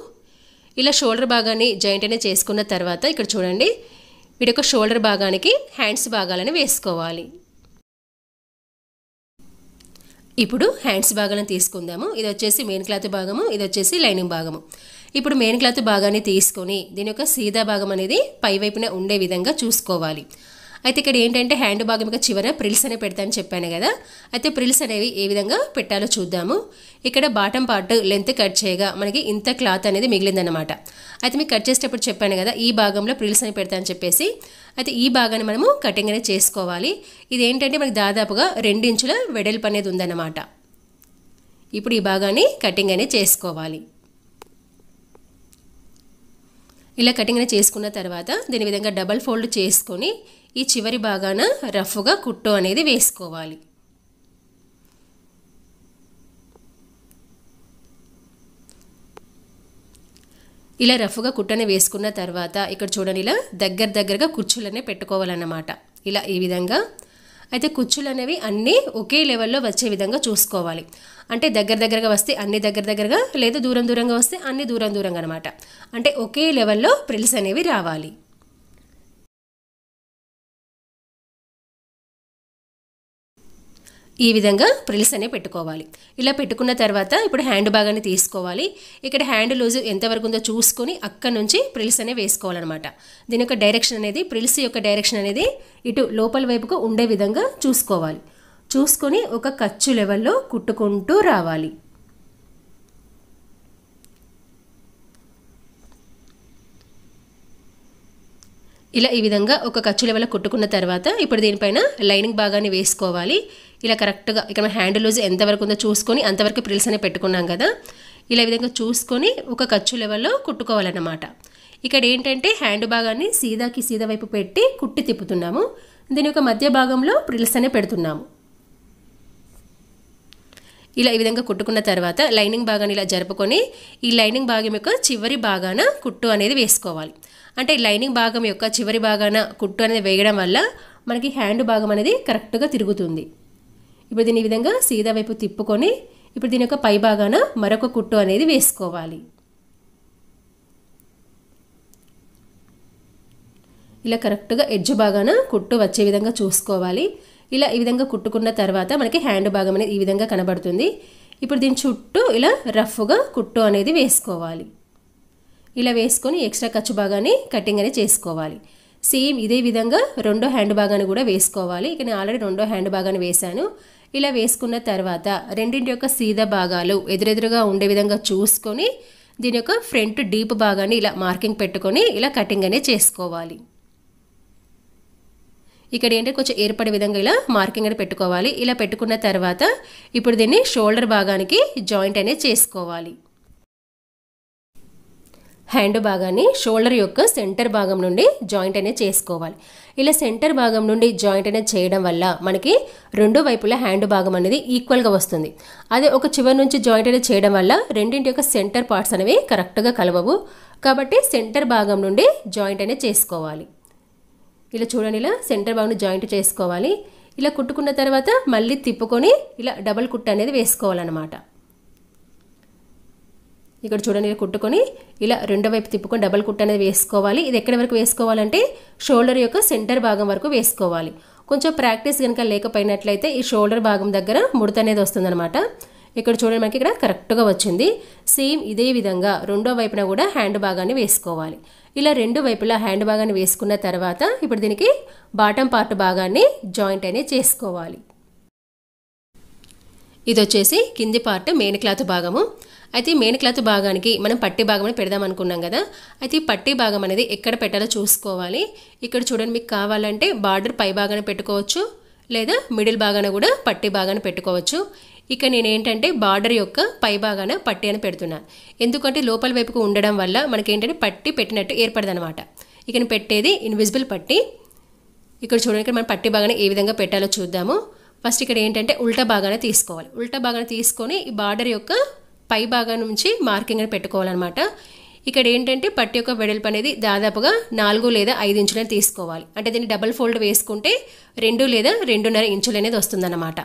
ఇలా షోల్డర్ భాగాన్ని జాయింట్ అనేది చేసుకున్న తర్వాత ఇక్కడ చూడండి వీడొక షోల్డర్ భాగానికి హ్యాండ్స్ భాగాలను వేసుకోవాలి ఇప్పుడు హ్యాండ్స్ భాగాలను తీసుకుందాము ఇది వచ్చేసి మెయిన్ క్లాత్ భాగము ఇది వచ్చేసి లైనింగ్ భాగము ఇప్పుడు మెయిన్ క్లాత్ భాగాన్ని తీసుకొని దీని యొక్క సీదా భాగం అనేది పైవైపున ఉండే విధంగా చూసుకోవాలి అయితే ఇక్కడ ఏంటంటే హ్యాండ్ భాగంగా చివర ప్రిల్స్ అనే పెడతాను చెప్పాను కదా అయితే ప్రిల్స్ అనేవి ఏ విధంగా పెట్టాలో చూద్దాము ఇక్కడ బాటం పార్ట్ లెంత్ కట్ చేయగా మనకి ఇంత క్లాత్ అనేది మిగిలిందనమాట అయితే మీకు కట్ చేసేటప్పుడు చెప్పాను కదా ఈ భాగంలో ప్రిల్స్ అని పెడతాను చెప్పేసి అయితే ఈ భాగాన్ని మనము కటింగ్ అనేది చేసుకోవాలి ఇది ఏంటంటే మనకి దాదాపుగా రెండు ఇంచుల వెడల్పు అనేది ఉందన్నమాట ఇప్పుడు ఈ భాగాన్ని కటింగ్ అనేది చేసుకోవాలి ఇలా కటింగ్ అనేది చేసుకున్న తర్వాత దీని విధంగా డబల్ ఫోల్డ్ చేసుకొని ఈ చివరి భాగాన రఫ్గా కుట్టు అనేది వేసుకోవాలి ఇలా రఫ్గా కుట్టని వేసుకున్న తర్వాత ఇక్కడ చూడండి ఇలా దగ్గర దగ్గరగా కుచ్చులనే పెట్టుకోవాలన్నమాట ఇలా ఈ విధంగా అయితే కుచ్చులు అనేవి అన్నీ ఒకే లెవెల్లో వచ్చే విధంగా చూసుకోవాలి అంటే దగ్గర దగ్గరగా వస్తే అన్ని దగ్గర దగ్గరగా లేదా దూరం దూరంగా వస్తే అన్ని దూరం దూరంగా అనమాట అంటే ఒకే లెవెల్లో ప్రిల్స్ అనేవి రావాలి ఈ విధంగా ప్రిల్స్ అనే పెట్టుకోవాలి ఇలా పెట్టుకున్న తర్వాత ఇప్పుడు హ్యాండ్ భాగాన్ని తీసుకోవాలి ఇక్కడ హ్యాండ్ లూజ్ ఎంతవరకు ఉందో చూసుకొని అక్కడ నుంచి ప్రిల్స్ అనే వేసుకోవాలన్నమాట దీని యొక్క డైరెక్షన్ అనేది ప్రిల్స్ యొక్క డైరెక్షన్ అనేది ఇటు లోపల వైపుకు ఉండే విధంగా చూసుకోవాలి చూసుకొని ఒక ఖర్చు లెవెల్లో కుట్టుకుంటూ రావాలి ఇలా ఈ విధంగా ఒక ఖర్చు లెవెల్ కుట్టుకున్న తర్వాత ఇప్పుడు దీనిపైన లైనింగ్ భాగాన్ని వేసుకోవాలి ఇలా కరెక్ట్గా ఇక్కడ మన హ్యాండ్ లూజ్ ఎంతవరకు ఉందో చూసుకొని అంతవరకు ప్రిల్స్ అనే పెట్టుకున్నాం కదా ఇలా విధంగా చూసుకొని ఒక ఖర్చు లెవెల్లో కుట్టుకోవాలన్నమాట ఇక్కడ ఏంటంటే హ్యాండ్ భాగాన్ని సీదాకి సీదా వైపు పెట్టి కుట్టి తిప్పుతున్నాము దీని యొక్క మధ్య భాగంలో ప్రిల్స్ అనే పెడుతున్నాము ఇలా ఈ విధంగా కుట్టుకున్న తర్వాత లైనింగ్ భాగాన్ని ఇలా జరుపుకొని ఈ లైనింగ్ భాగం యొక్క చివరి భాగాన కుట్టు అనేది వేసుకోవాలి అంటే లైనింగ్ భాగం యొక్క చివరి భాగాన కుట్టు అనేది వేయడం వల్ల మనకి హ్యాండ్ భాగం అనేది కరెక్ట్గా తిరుగుతుంది ఇప్పుడు దీని విధంగా సీదా వైపు తిప్పుకొని ఇప్పుడు దీని యొక్క పైభాగాన మరొక కుట్టు అనేది వేసుకోవాలి ఇలా కరెక్ట్గా ఎడ్జ్ భాగాన కుట్టు వచ్చే విధంగా చూసుకోవాలి ఇలా ఈ విధంగా కుట్టుకున్న తర్వాత మనకి హ్యాండ్ భాగం అనేది ఈ విధంగా కనబడుతుంది ఇప్పుడు దీని చుట్టూ ఇలా రఫ్గా కుట్టు అనేది వేసుకోవాలి ఇలా వేసుకొని ఎక్స్ట్రా ఖర్చు భాగాన్ని కటింగ్ అనేది చేసుకోవాలి సేమ్ ఇదే విధంగా రెండో హ్యాండ్ భాగాన్ని కూడా వేసుకోవాలి ఇక నేను ఆల్రెడీ రెండో హ్యాండ్ భాగాన్ని వేశాను ఇలా వేసుకున్న తర్వాత రెండింటి యొక్క సీద భాగాలు ఎదురెదురుగా ఉండే విధంగా చూసుకొని దీని యొక్క ఫ్రంట్ డీప్ భాగాన్ని ఇలా మార్కింగ్ పెట్టుకొని ఇలా కటింగ్ అనేది చేసుకోవాలి ఇక్కడ ఏంటంటే కొంచెం ఏర్పడే విధంగా ఇలా మార్కింగ్ అనేది పెట్టుకోవాలి ఇలా పెట్టుకున్న తర్వాత ఇప్పుడు దీన్ని షోల్డర్ భాగానికి జాయింట్ అనేది చేసుకోవాలి హ్యాండ్ భాగాన్ని షోల్డర్ యొక్క సెంటర్ భాగం నుండి జాయింట్ అనేది చేసుకోవాలి ఇలా సెంటర్ భాగం నుండి జాయింట్ అనేది చేయడం వల్ల మనకి రెండు వైపులా హ్యాండ్ భాగం అనేది ఈక్వల్గా వస్తుంది అదే ఒక చివరి నుంచి జాయింట్ అనేది చేయడం వల్ల రెండింటి యొక్క సెంటర్ పార్ట్స్ అనేవి కరెక్ట్గా కలవవు కాబట్టి సెంటర్ భాగం నుండి జాయింట్ అనేది చేసుకోవాలి ఇలా చూడండి ఇలా సెంటర్ భాగం జాయింట్ చేసుకోవాలి ఇలా కుట్టుకున్న తర్వాత మళ్ళీ తిప్పుకొని ఇలా డబల్ కుట్టు అనేది వేసుకోవాలన్నమాట ఇక్కడ చూడండి కుట్టుకొని ఇలా రెండో వైపు తిప్పుకొని డబల్ కుట్ అనేది వేసుకోవాలి ఇది ఎక్కడి వరకు వేసుకోవాలంటే షోల్డర్ యొక్క సెంటర్ భాగం వరకు వేసుకోవాలి కొంచెం ప్రాక్టీస్ కనుక లేకపోయినట్లయితే ఈ షోల్డర్ భాగం దగ్గర ముడత అనేది వస్తుందన్నమాట ఇక్కడ చూడండి మనకి ఇక్కడ కరెక్ట్గా వచ్చింది సేమ్ ఇదే విధంగా రెండో వైపున కూడా హ్యాండ్ భాగాన్ని వేసుకోవాలి ఇలా రెండు వైపులా హ్యాండ్ భాగాన్ని వేసుకున్న తర్వాత ఇప్పుడు దీనికి బాటం పార్ట్ భాగాన్ని జాయింట్ అనేది చేసుకోవాలి ఇది వచ్చేసి కింది పార్ట్ మెయిన్ క్లాత్ భాగము అయితే మెయిన్ క్లాత్ భాగానికి మనం పట్టి భాగం పెడదాం అనుకున్నాం కదా అయితే ఈ పట్టి భాగం అనేది ఎక్కడ పెట్టాలో చూసుకోవాలి ఇక్కడ చూడండి మీకు కావాలంటే బార్డర్ పై భాగాన పెట్టుకోవచ్చు లేదా మిడిల్ భాగాన కూడా పట్టి భాగాన పెట్టుకోవచ్చు ఇక నేను ఏంటంటే బార్డర్ యొక్క పై భాగాన పట్టి అని పెడుతున్నాను ఎందుకంటే లోపల వైపుకు ఉండడం వల్ల మనకి ఏంటంటే పట్టి పెట్టినట్టు ఏర్పడదనమాట ఇక నేను పెట్టేది ఇన్విజిబుల్ పట్టి ఇక్కడ చూడడానికి మనం పట్టి భాగాన ఏ విధంగా పెట్టాలో చూద్దాము ఫస్ట్ ఇక్కడ ఏంటంటే ఉల్టా భాగాన్ని తీసుకోవాలి ఉల్టా భాగాన తీసుకొని ఈ బార్డర్ యొక్క పై భాగం నుంచి అని పెట్టుకోవాలన్నమాట ఇక్కడ ఏంటంటే పట్టు యొక్క వెడల్పు అనేది దాదాపుగా నాలుగు లేదా ఐదు ఇంచులను తీసుకోవాలి అంటే దీన్ని డబల్ ఫోల్డ్ వేసుకుంటే రెండు లేదా రెండున్నర ఇంచులు అనేది వస్తుందన్నమాట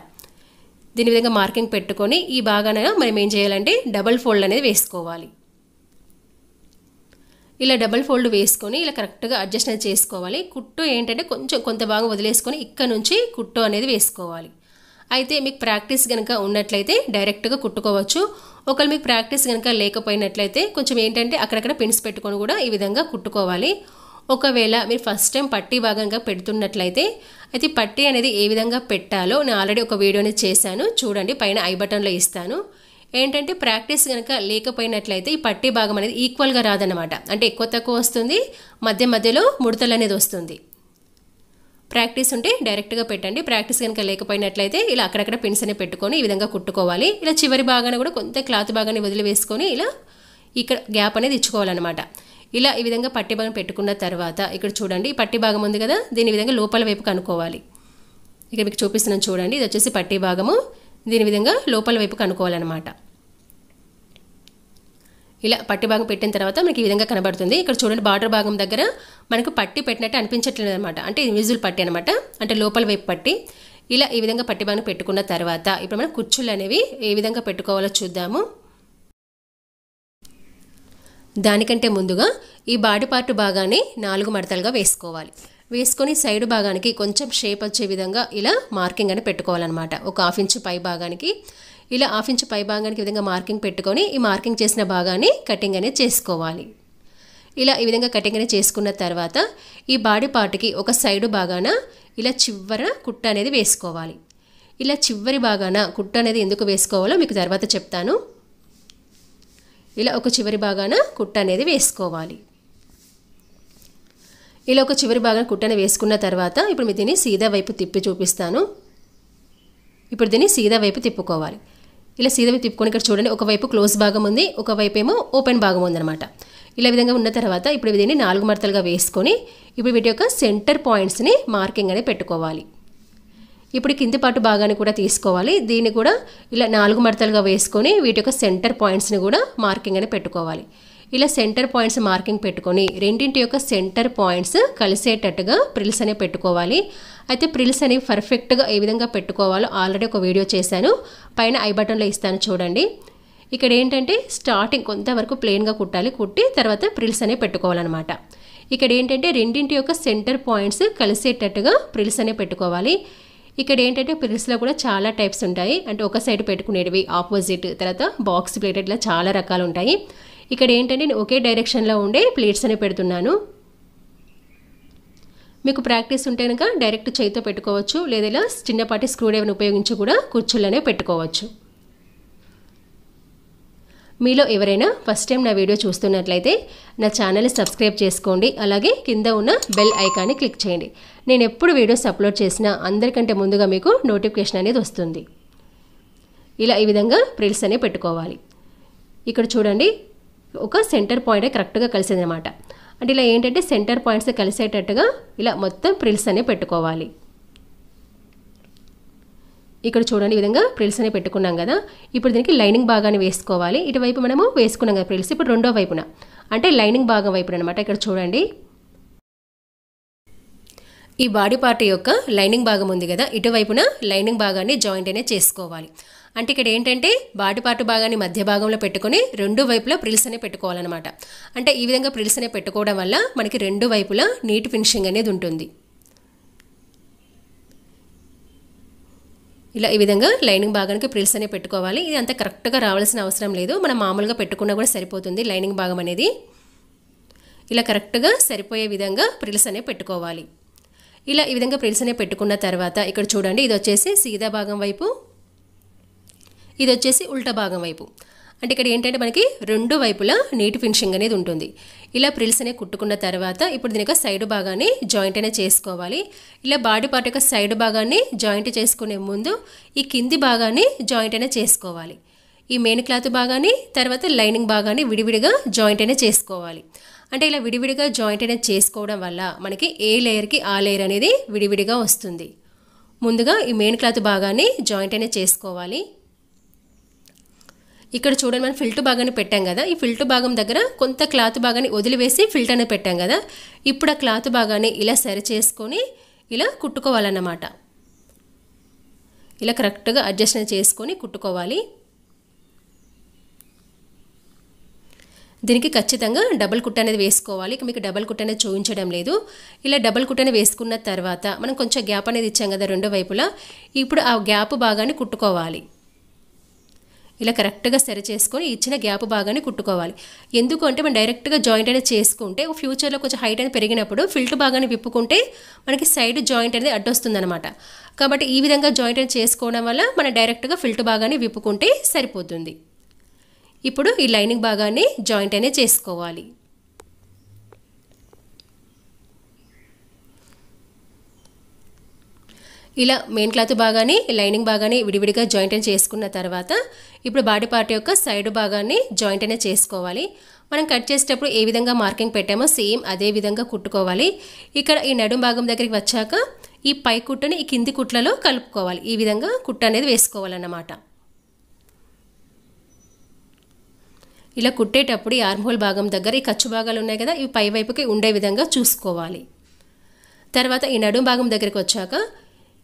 దీని విధంగా మార్కింగ్ పెట్టుకొని ఈ భాగాన మనం ఏం చేయాలంటే డబల్ ఫోల్డ్ అనేది వేసుకోవాలి ఇలా డబల్ ఫోల్డ్ వేసుకొని ఇలా కరెక్ట్గా అడ్జస్ట్ అనేది చేసుకోవాలి కుట్టు ఏంటంటే కొంచెం కొంత భాగం వదిలేసుకొని ఇక్కడ నుంచి కుట్టు అనేది వేసుకోవాలి అయితే మీకు ప్రాక్టీస్ కనుక ఉన్నట్లయితే డైరెక్ట్గా కుట్టుకోవచ్చు ఒకవేళ మీకు ప్రాక్టీస్ కనుక లేకపోయినట్లయితే కొంచెం ఏంటంటే అక్కడక్కడ పిన్స్ పెట్టుకొని కూడా ఈ విధంగా కుట్టుకోవాలి ఒకవేళ మీరు ఫస్ట్ టైం పట్టీ భాగంగా పెడుతున్నట్లయితే అయితే పట్టీ అనేది ఏ విధంగా పెట్టాలో నేను ఆల్రెడీ ఒక వీడియోని చేశాను చూడండి పైన ఐ బటన్లో ఇస్తాను ఏంటంటే ప్రాక్టీస్ కనుక లేకపోయినట్లయితే ఈ పట్టీ భాగం అనేది ఈక్వల్గా రాదనమాట అంటే ఎక్కువ తక్కువ వస్తుంది మధ్య మధ్యలో ముడతలు అనేది వస్తుంది ప్రాక్టీస్ ఉంటే డైరెక్ట్గా పెట్టండి ప్రాక్టీస్ కనుక లేకపోయినట్లయితే ఇలా అక్కడక్కడ పిన్స్ అనే పెట్టుకొని ఈ విధంగా కుట్టుకోవాలి ఇలా చివరి భాగాన్ని కూడా కొంత క్లాత్ భాగాన్ని వదిలివేసుకొని ఇలా ఇక్కడ గ్యాప్ అనేది ఇచ్చుకోవాలన్నమాట ఇలా ఈ విధంగా పట్టి భాగం పెట్టుకున్న తర్వాత ఇక్కడ చూడండి పట్టి భాగం ఉంది కదా దీని విధంగా లోపల వైపు కనుక్కోవాలి ఇక్కడ మీకు చూపిస్తున్నాను చూడండి ఇది వచ్చేసి పట్టి భాగము దీని విధంగా లోపల వైపు కనుక్కోవాలన్నమాట ఇలా పట్టి భాగం పెట్టిన తర్వాత మనకి ఈ విధంగా కనబడుతుంది ఇక్కడ చూడండి బార్డర్ భాగం దగ్గర మనకు పట్టి పెట్టినట్టు అనిపించట్లేదు అనమాట అంటే ఇన్విజిల్ పట్టి అనమాట అంటే లోపల వైపు పట్టి ఇలా ఈ విధంగా పట్టి భాగం పెట్టుకున్న తర్వాత ఇప్పుడు మనం కుర్చీలు అనేవి ఏ విధంగా పెట్టుకోవాలో చూద్దాము దానికంటే ముందుగా ఈ బాడీ పార్ట్ భాగాన్ని నాలుగు మడతలుగా వేసుకోవాలి వేసుకొని సైడ్ భాగానికి కొంచెం షేప్ వచ్చే విధంగా ఇలా మార్కింగ్ అని పెట్టుకోవాలన్నమాట ఒక హాఫ్ ఇంచ్ పై భాగానికి ఇలా హాఫ్ ఇంచ్ పైభాగానికి విధంగా మార్కింగ్ పెట్టుకొని ఈ మార్కింగ్ చేసిన భాగాన్ని కటింగ్ అనేది చేసుకోవాలి ఇలా ఈ విధంగా కటింగ్ అనేది చేసుకున్న తర్వాత ఈ బాడీ పార్ట్కి ఒక సైడు భాగాన ఇలా చివర కుట్ట అనేది వేసుకోవాలి ఇలా చివరి భాగాన కుట్ట అనేది ఎందుకు వేసుకోవాలో మీకు తర్వాత చెప్తాను ఇలా ఒక చివరి భాగాన కుట్ట అనేది వేసుకోవాలి ఇలా ఒక చివరి భాగాన కుట్టని వేసుకున్న తర్వాత ఇప్పుడు మీ దీన్ని సీదా వైపు తిప్పి చూపిస్తాను ఇప్పుడు దీన్ని సీదా వైపు తిప్పుకోవాలి ఇలా సీదవి తిప్పుకొని ఇక్కడ చూడండి ఒకవైపు క్లోజ్ భాగం ఉంది ఒకవైపు ఏమో ఓపెన్ భాగం అనమాట ఇలా విధంగా ఉన్న తర్వాత ఇప్పుడు దీన్ని నాలుగు మడతలుగా వేసుకొని ఇప్పుడు వీటి యొక్క సెంటర్ పాయింట్స్ని మార్కింగ్ అనేది పెట్టుకోవాలి ఇప్పుడు కింది పాటు భాగాన్ని కూడా తీసుకోవాలి దీన్ని కూడా ఇలా నాలుగు మడతలుగా వేసుకొని వీటి యొక్క సెంటర్ పాయింట్స్ని కూడా మార్కింగ్ అని పెట్టుకోవాలి ఇలా సెంటర్ పాయింట్స్ మార్కింగ్ పెట్టుకొని రెండింటి యొక్క సెంటర్ పాయింట్స్ కలిసేటట్టుగా ప్రిల్స్ అనే పెట్టుకోవాలి అయితే ప్రిల్స్ అనేవి పర్ఫెక్ట్గా ఏ విధంగా పెట్టుకోవాలో ఆల్రెడీ ఒక వీడియో చేశాను పైన ఐ బటన్లో ఇస్తాను చూడండి ఇక్కడ ఏంటంటే స్టార్టింగ్ కొంతవరకు ప్లెయిన్గా కుట్టాలి కుట్టి తర్వాత ప్రిల్స్ అనేవి పెట్టుకోవాలన్నమాట ఇక్కడ ఏంటంటే రెండింటి యొక్క సెంటర్ పాయింట్స్ కలిసేటట్టుగా ప్రిల్స్ అనేవి పెట్టుకోవాలి ఇక్కడ ఏంటంటే ప్రిల్స్లో కూడా చాలా టైప్స్ ఉంటాయి అంటే ఒక సైడ్ పెట్టుకునేటివి ఆపోజిట్ తర్వాత బాక్స్ ప్లేట్ ఇట్లా చాలా రకాలు ఉంటాయి ఇక్కడ ఏంటంటే నేను ఒకే డైరెక్షన్లో ఉండే ప్లేట్స్ అనేవి పెడుతున్నాను మీకు ప్రాక్టీస్ ఉంటే కనుక డైరెక్ట్ చేయితో పెట్టుకోవచ్చు లేదా ఇలా చిన్నపాటి స్క్రూడ్రైవర్ని ఉపయోగించి కూడా కుర్చీలోనే పెట్టుకోవచ్చు మీలో ఎవరైనా ఫస్ట్ టైం నా వీడియో చూస్తున్నట్లయితే నా ఛానల్ని సబ్స్క్రైబ్ చేసుకోండి అలాగే కింద ఉన్న బెల్ ఐకాన్ని క్లిక్ చేయండి నేను ఎప్పుడు వీడియోస్ అప్లోడ్ చేసినా అందరికంటే ముందుగా మీకు నోటిఫికేషన్ అనేది వస్తుంది ఇలా ఈ విధంగా ప్రిల్స్ అనేవి పెట్టుకోవాలి ఇక్కడ చూడండి ఒక సెంటర్ పాయింట్ కరెక్ట్గా కలిసిందనమాట అంటే ఇలా ఏంటంటే సెంటర్ పాయింట్స్ కలిసేటట్టుగా ఇలా మొత్తం ప్రిల్స్ అనే పెట్టుకోవాలి ఇక్కడ చూడండి ఈ విధంగా ప్రిల్స్ అనే పెట్టుకున్నాం కదా ఇప్పుడు దీనికి లైనింగ్ భాగాన్ని వేసుకోవాలి ఇటువైపు మనము వేసుకున్నాం కదా ప్రిల్స్ ఇప్పుడు రెండో వైపున అంటే లైనింగ్ భాగం వైపున అనమాట ఇక్కడ చూడండి ఈ బాడీ పార్ట్ యొక్క లైనింగ్ భాగం ఉంది కదా ఇటువైపున లైనింగ్ భాగాన్ని జాయింట్ అనే చేసుకోవాలి అంటే ఇక్కడ ఏంటంటే బాటిపాటు భాగాన్ని మధ్య భాగంలో పెట్టుకుని రెండు వైపులా ప్రిల్స్ అనే పెట్టుకోవాలన్నమాట అంటే ఈ విధంగా ప్రిల్స్ అనే పెట్టుకోవడం వల్ల మనకి రెండు వైపులా నీట్ ఫినిషింగ్ అనేది ఉంటుంది ఇలా ఈ విధంగా లైనింగ్ భాగానికి ప్రిల్స్ అనే పెట్టుకోవాలి ఇది అంత కరెక్ట్గా రావాల్సిన అవసరం లేదు మనం మామూలుగా పెట్టుకున్నా కూడా సరిపోతుంది లైనింగ్ భాగం అనేది ఇలా కరెక్ట్గా సరిపోయే విధంగా ప్రిల్స్ అనే పెట్టుకోవాలి ఇలా ఈ విధంగా ప్రిల్స్ అనే పెట్టుకున్న తర్వాత ఇక్కడ చూడండి ఇది వచ్చేసి సీదా భాగం వైపు ఇది వచ్చేసి ఉల్టా భాగం వైపు అంటే ఇక్కడ ఏంటంటే మనకి రెండు వైపులా నీట్ ఫినిషింగ్ అనేది ఉంటుంది ఇలా ప్రిల్స్ అనేవి కుట్టుకున్న తర్వాత ఇప్పుడు దీని యొక్క సైడ్ భాగాన్ని జాయింట్ అనేది చేసుకోవాలి ఇలా బాడీ పార్ట్ యొక్క సైడ్ భాగాన్ని జాయింట్ చేసుకునే ముందు ఈ కింది భాగాన్ని జాయింట్ అనేది చేసుకోవాలి ఈ మెయిన్ క్లాత్ భాగాన్ని తర్వాత లైనింగ్ భాగాన్ని విడివిడిగా జాయింట్ అనేది చేసుకోవాలి అంటే ఇలా విడివిడిగా జాయింట్ అనేది చేసుకోవడం వల్ల మనకి ఏ లేయర్కి ఆ లేయర్ అనేది విడివిడిగా వస్తుంది ముందుగా ఈ మెయిన్ క్లాత్ భాగాన్ని జాయింట్ అనేది చేసుకోవాలి ఇక్కడ చూడండి మనం ఫిల్టర్ భాగాన్ని పెట్టాం కదా ఈ ఫిల్టర్ భాగం దగ్గర కొంత క్లాత్ భాగాన్ని వదిలివేసి ఫిల్టర్ అనేది పెట్టాం కదా ఇప్పుడు ఆ క్లాత్ భాగాన్ని ఇలా సరి చేసుకొని ఇలా కుట్టుకోవాలన్నమాట ఇలా కరెక్ట్గా అడ్జస్ట్ చేసుకొని కుట్టుకోవాలి దీనికి ఖచ్చితంగా డబల్ కుట్ అనేది వేసుకోవాలి మీకు డబల్ కుట్ అనేది చూపించడం లేదు ఇలా డబల్ కుట్ అనేది వేసుకున్న తర్వాత మనం కొంచెం గ్యాప్ అనేది ఇచ్చాం కదా రెండో వైపులా ఇప్పుడు ఆ గ్యాప్ భాగాన్ని కుట్టుకోవాలి ఇలా కరెక్ట్గా సరి చేసుకొని ఇచ్చిన గ్యాప్ బాగానే కుట్టుకోవాలి ఎందుకు అంటే మనం డైరెక్ట్గా జాయింట్ అనేది చేసుకుంటే ఫ్యూచర్లో కొంచెం హైట్ అనేది పెరిగినప్పుడు ఫిల్ట్ బాగానే విప్పుకుంటే మనకి సైడ్ జాయింట్ అనేది అనమాట కాబట్టి ఈ విధంగా జాయింట్ అనేది చేసుకోవడం వల్ల మనం డైరెక్ట్గా ఫిల్ట్ బాగానే విప్పుకుంటే సరిపోతుంది ఇప్పుడు ఈ లైనింగ్ బాగానే జాయింట్ అనేది చేసుకోవాలి ఇలా మెయిన్ క్లాత్ బాగానే లైనింగ్ బాగానే విడివిడిగా జాయింట్ అని చేసుకున్న తర్వాత ఇప్పుడు బాడీ పార్ట్ యొక్క సైడ్ భాగాన్ని జాయింట్ అయినా చేసుకోవాలి మనం కట్ చేసేటప్పుడు ఏ విధంగా మార్కింగ్ పెట్టామో సేమ్ అదే విధంగా కుట్టుకోవాలి ఇక్కడ ఈ నడుం భాగం దగ్గరికి వచ్చాక ఈ పై కుట్టుని ఈ కింది కుట్లలో కలుపుకోవాలి ఈ విధంగా కుట్ట అనేది వేసుకోవాలన్నమాట ఇలా కుట్టేటప్పుడు ఈ ఆర్మ్హోల్ భాగం దగ్గర ఈ ఖర్చు భాగాలు ఉన్నాయి కదా ఇవి పై వైపుకి ఉండే విధంగా చూసుకోవాలి తర్వాత ఈ నడుం భాగం దగ్గరికి వచ్చాక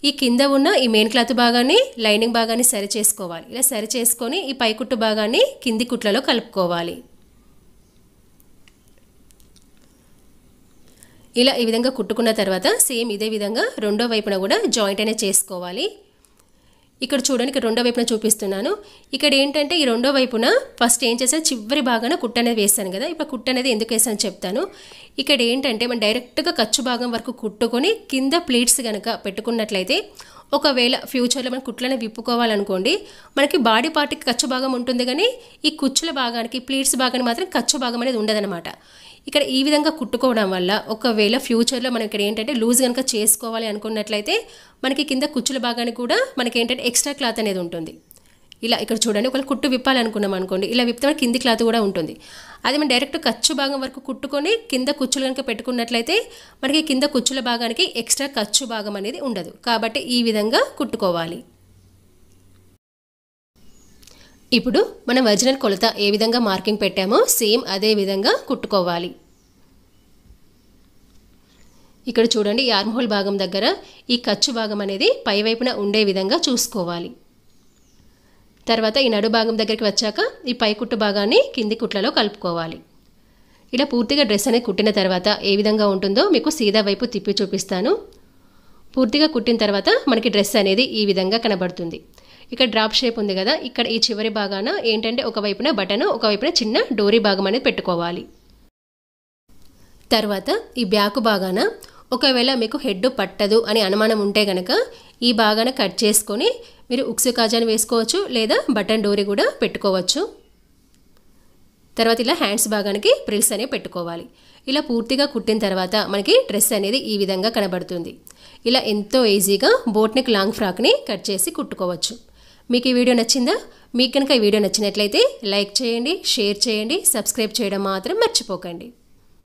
ఈ కింద ఉన్న ఈ మెయిన్ క్లాత్ భాగాన్ని లైనింగ్ భాగాన్ని సరి చేసుకోవాలి ఇలా సరి చేసుకొని ఈ పైకుట్టు భాగాన్ని కింది కుట్లలో కలుపుకోవాలి ఇలా ఈ విధంగా కుట్టుకున్న తర్వాత సేమ్ ఇదే విధంగా రెండో వైపున కూడా జాయింట్ అనేది చేసుకోవాలి ఇక్కడ చూడండి ఇక్కడ రెండో వైపున చూపిస్తున్నాను ఇక్కడ ఏంటంటే ఈ రెండో వైపున ఫస్ట్ ఏం చేశాను చివరి భాగాన కుట్ట అనేది వేస్తాను కదా ఇప్పుడు కుట్ట అనేది ఎందుకు వేసాను చెప్తాను ఇక్కడ ఏంటంటే మనం డైరెక్ట్గా ఖర్చు భాగం వరకు కుట్టుకొని కింద ప్లేట్స్ కనుక పెట్టుకున్నట్లయితే ఒకవేళ ఫ్యూచర్లో మనం కుట్లను విప్పుకోవాలనుకోండి మనకి బాడీ పార్ట్కి ఖర్చు భాగం ఉంటుంది కానీ ఈ కుచ్చుల భాగానికి ప్లేట్స్ భాగానికి మాత్రం ఖర్చు భాగం అనేది ఉండదనమాట ఇక్కడ ఈ విధంగా కుట్టుకోవడం వల్ల ఒకవేళ ఫ్యూచర్లో మనం ఇక్కడ ఏంటంటే లూజ్ కనుక చేసుకోవాలి అనుకున్నట్లయితే మనకి కింద కుచ్చుల భాగానికి కూడా మనకి ఏంటంటే ఎక్స్ట్రా క్లాత్ అనేది ఉంటుంది ఇలా ఇక్కడ చూడండి ఒకవేళ కుట్టు విప్పాలనుకున్నాం అనుకోండి ఇలా విప్పితే మనకి కింది క్లాత్ కూడా ఉంటుంది అది మనం డైరెక్ట్ ఖర్చు భాగం వరకు కుట్టుకొని కింద కుచ్చులు కనుక పెట్టుకున్నట్లయితే మనకి కింద కుచ్చుల భాగానికి ఎక్స్ట్రా ఖర్చు భాగం అనేది ఉండదు కాబట్టి ఈ విధంగా కుట్టుకోవాలి ఇప్పుడు మనం ఒరిజినల్ కొలత ఏ విధంగా మార్కింగ్ పెట్టామో సేమ్ అదే విధంగా కుట్టుకోవాలి ఇక్కడ చూడండి ఈ ఆర్మ్హోల్ భాగం దగ్గర ఈ ఖర్చు భాగం అనేది పైవైపున ఉండే విధంగా చూసుకోవాలి తర్వాత ఈ నడు భాగం దగ్గరికి వచ్చాక ఈ పై కుట్టు భాగాన్ని కింది కుట్లలో కలుపుకోవాలి ఇలా పూర్తిగా డ్రెస్ అనేది కుట్టిన తర్వాత ఏ విధంగా ఉంటుందో మీకు సీదా వైపు తిప్పి చూపిస్తాను పూర్తిగా కుట్టిన తర్వాత మనకి డ్రెస్ అనేది ఈ విధంగా కనబడుతుంది ఇక్కడ డ్రాప్ షేప్ ఉంది కదా ఇక్కడ ఈ చివరి భాగాన ఏంటంటే ఒకవైపున బటన్ ఒకవైపున చిన్న డోరీ భాగం అనేది పెట్టుకోవాలి తర్వాత ఈ బ్యాక్ భాగాన ఒకవేళ మీకు హెడ్ పట్టదు అని అనుమానం ఉంటే గనక ఈ భాగాన కట్ చేసుకొని మీరు ఉక్సు కాజాని వేసుకోవచ్చు లేదా బటన్ డోరీ కూడా పెట్టుకోవచ్చు తర్వాత ఇలా హ్యాండ్స్ భాగానికి ప్రిల్స్ అనేవి పెట్టుకోవాలి ఇలా పూర్తిగా కుట్టిన తర్వాత మనకి డ్రెస్ అనేది ఈ విధంగా కనబడుతుంది ఇలా ఎంతో ఈజీగా బోట్నిక్ లాంగ్ ఫ్రాక్ని కట్ చేసి కుట్టుకోవచ్చు మీకు ఈ వీడియో నచ్చిందా మీకు కనుక ఈ వీడియో నచ్చినట్లయితే లైక్ చేయండి షేర్ చేయండి సబ్స్క్రైబ్ చేయడం మాత్రం మర్చిపోకండి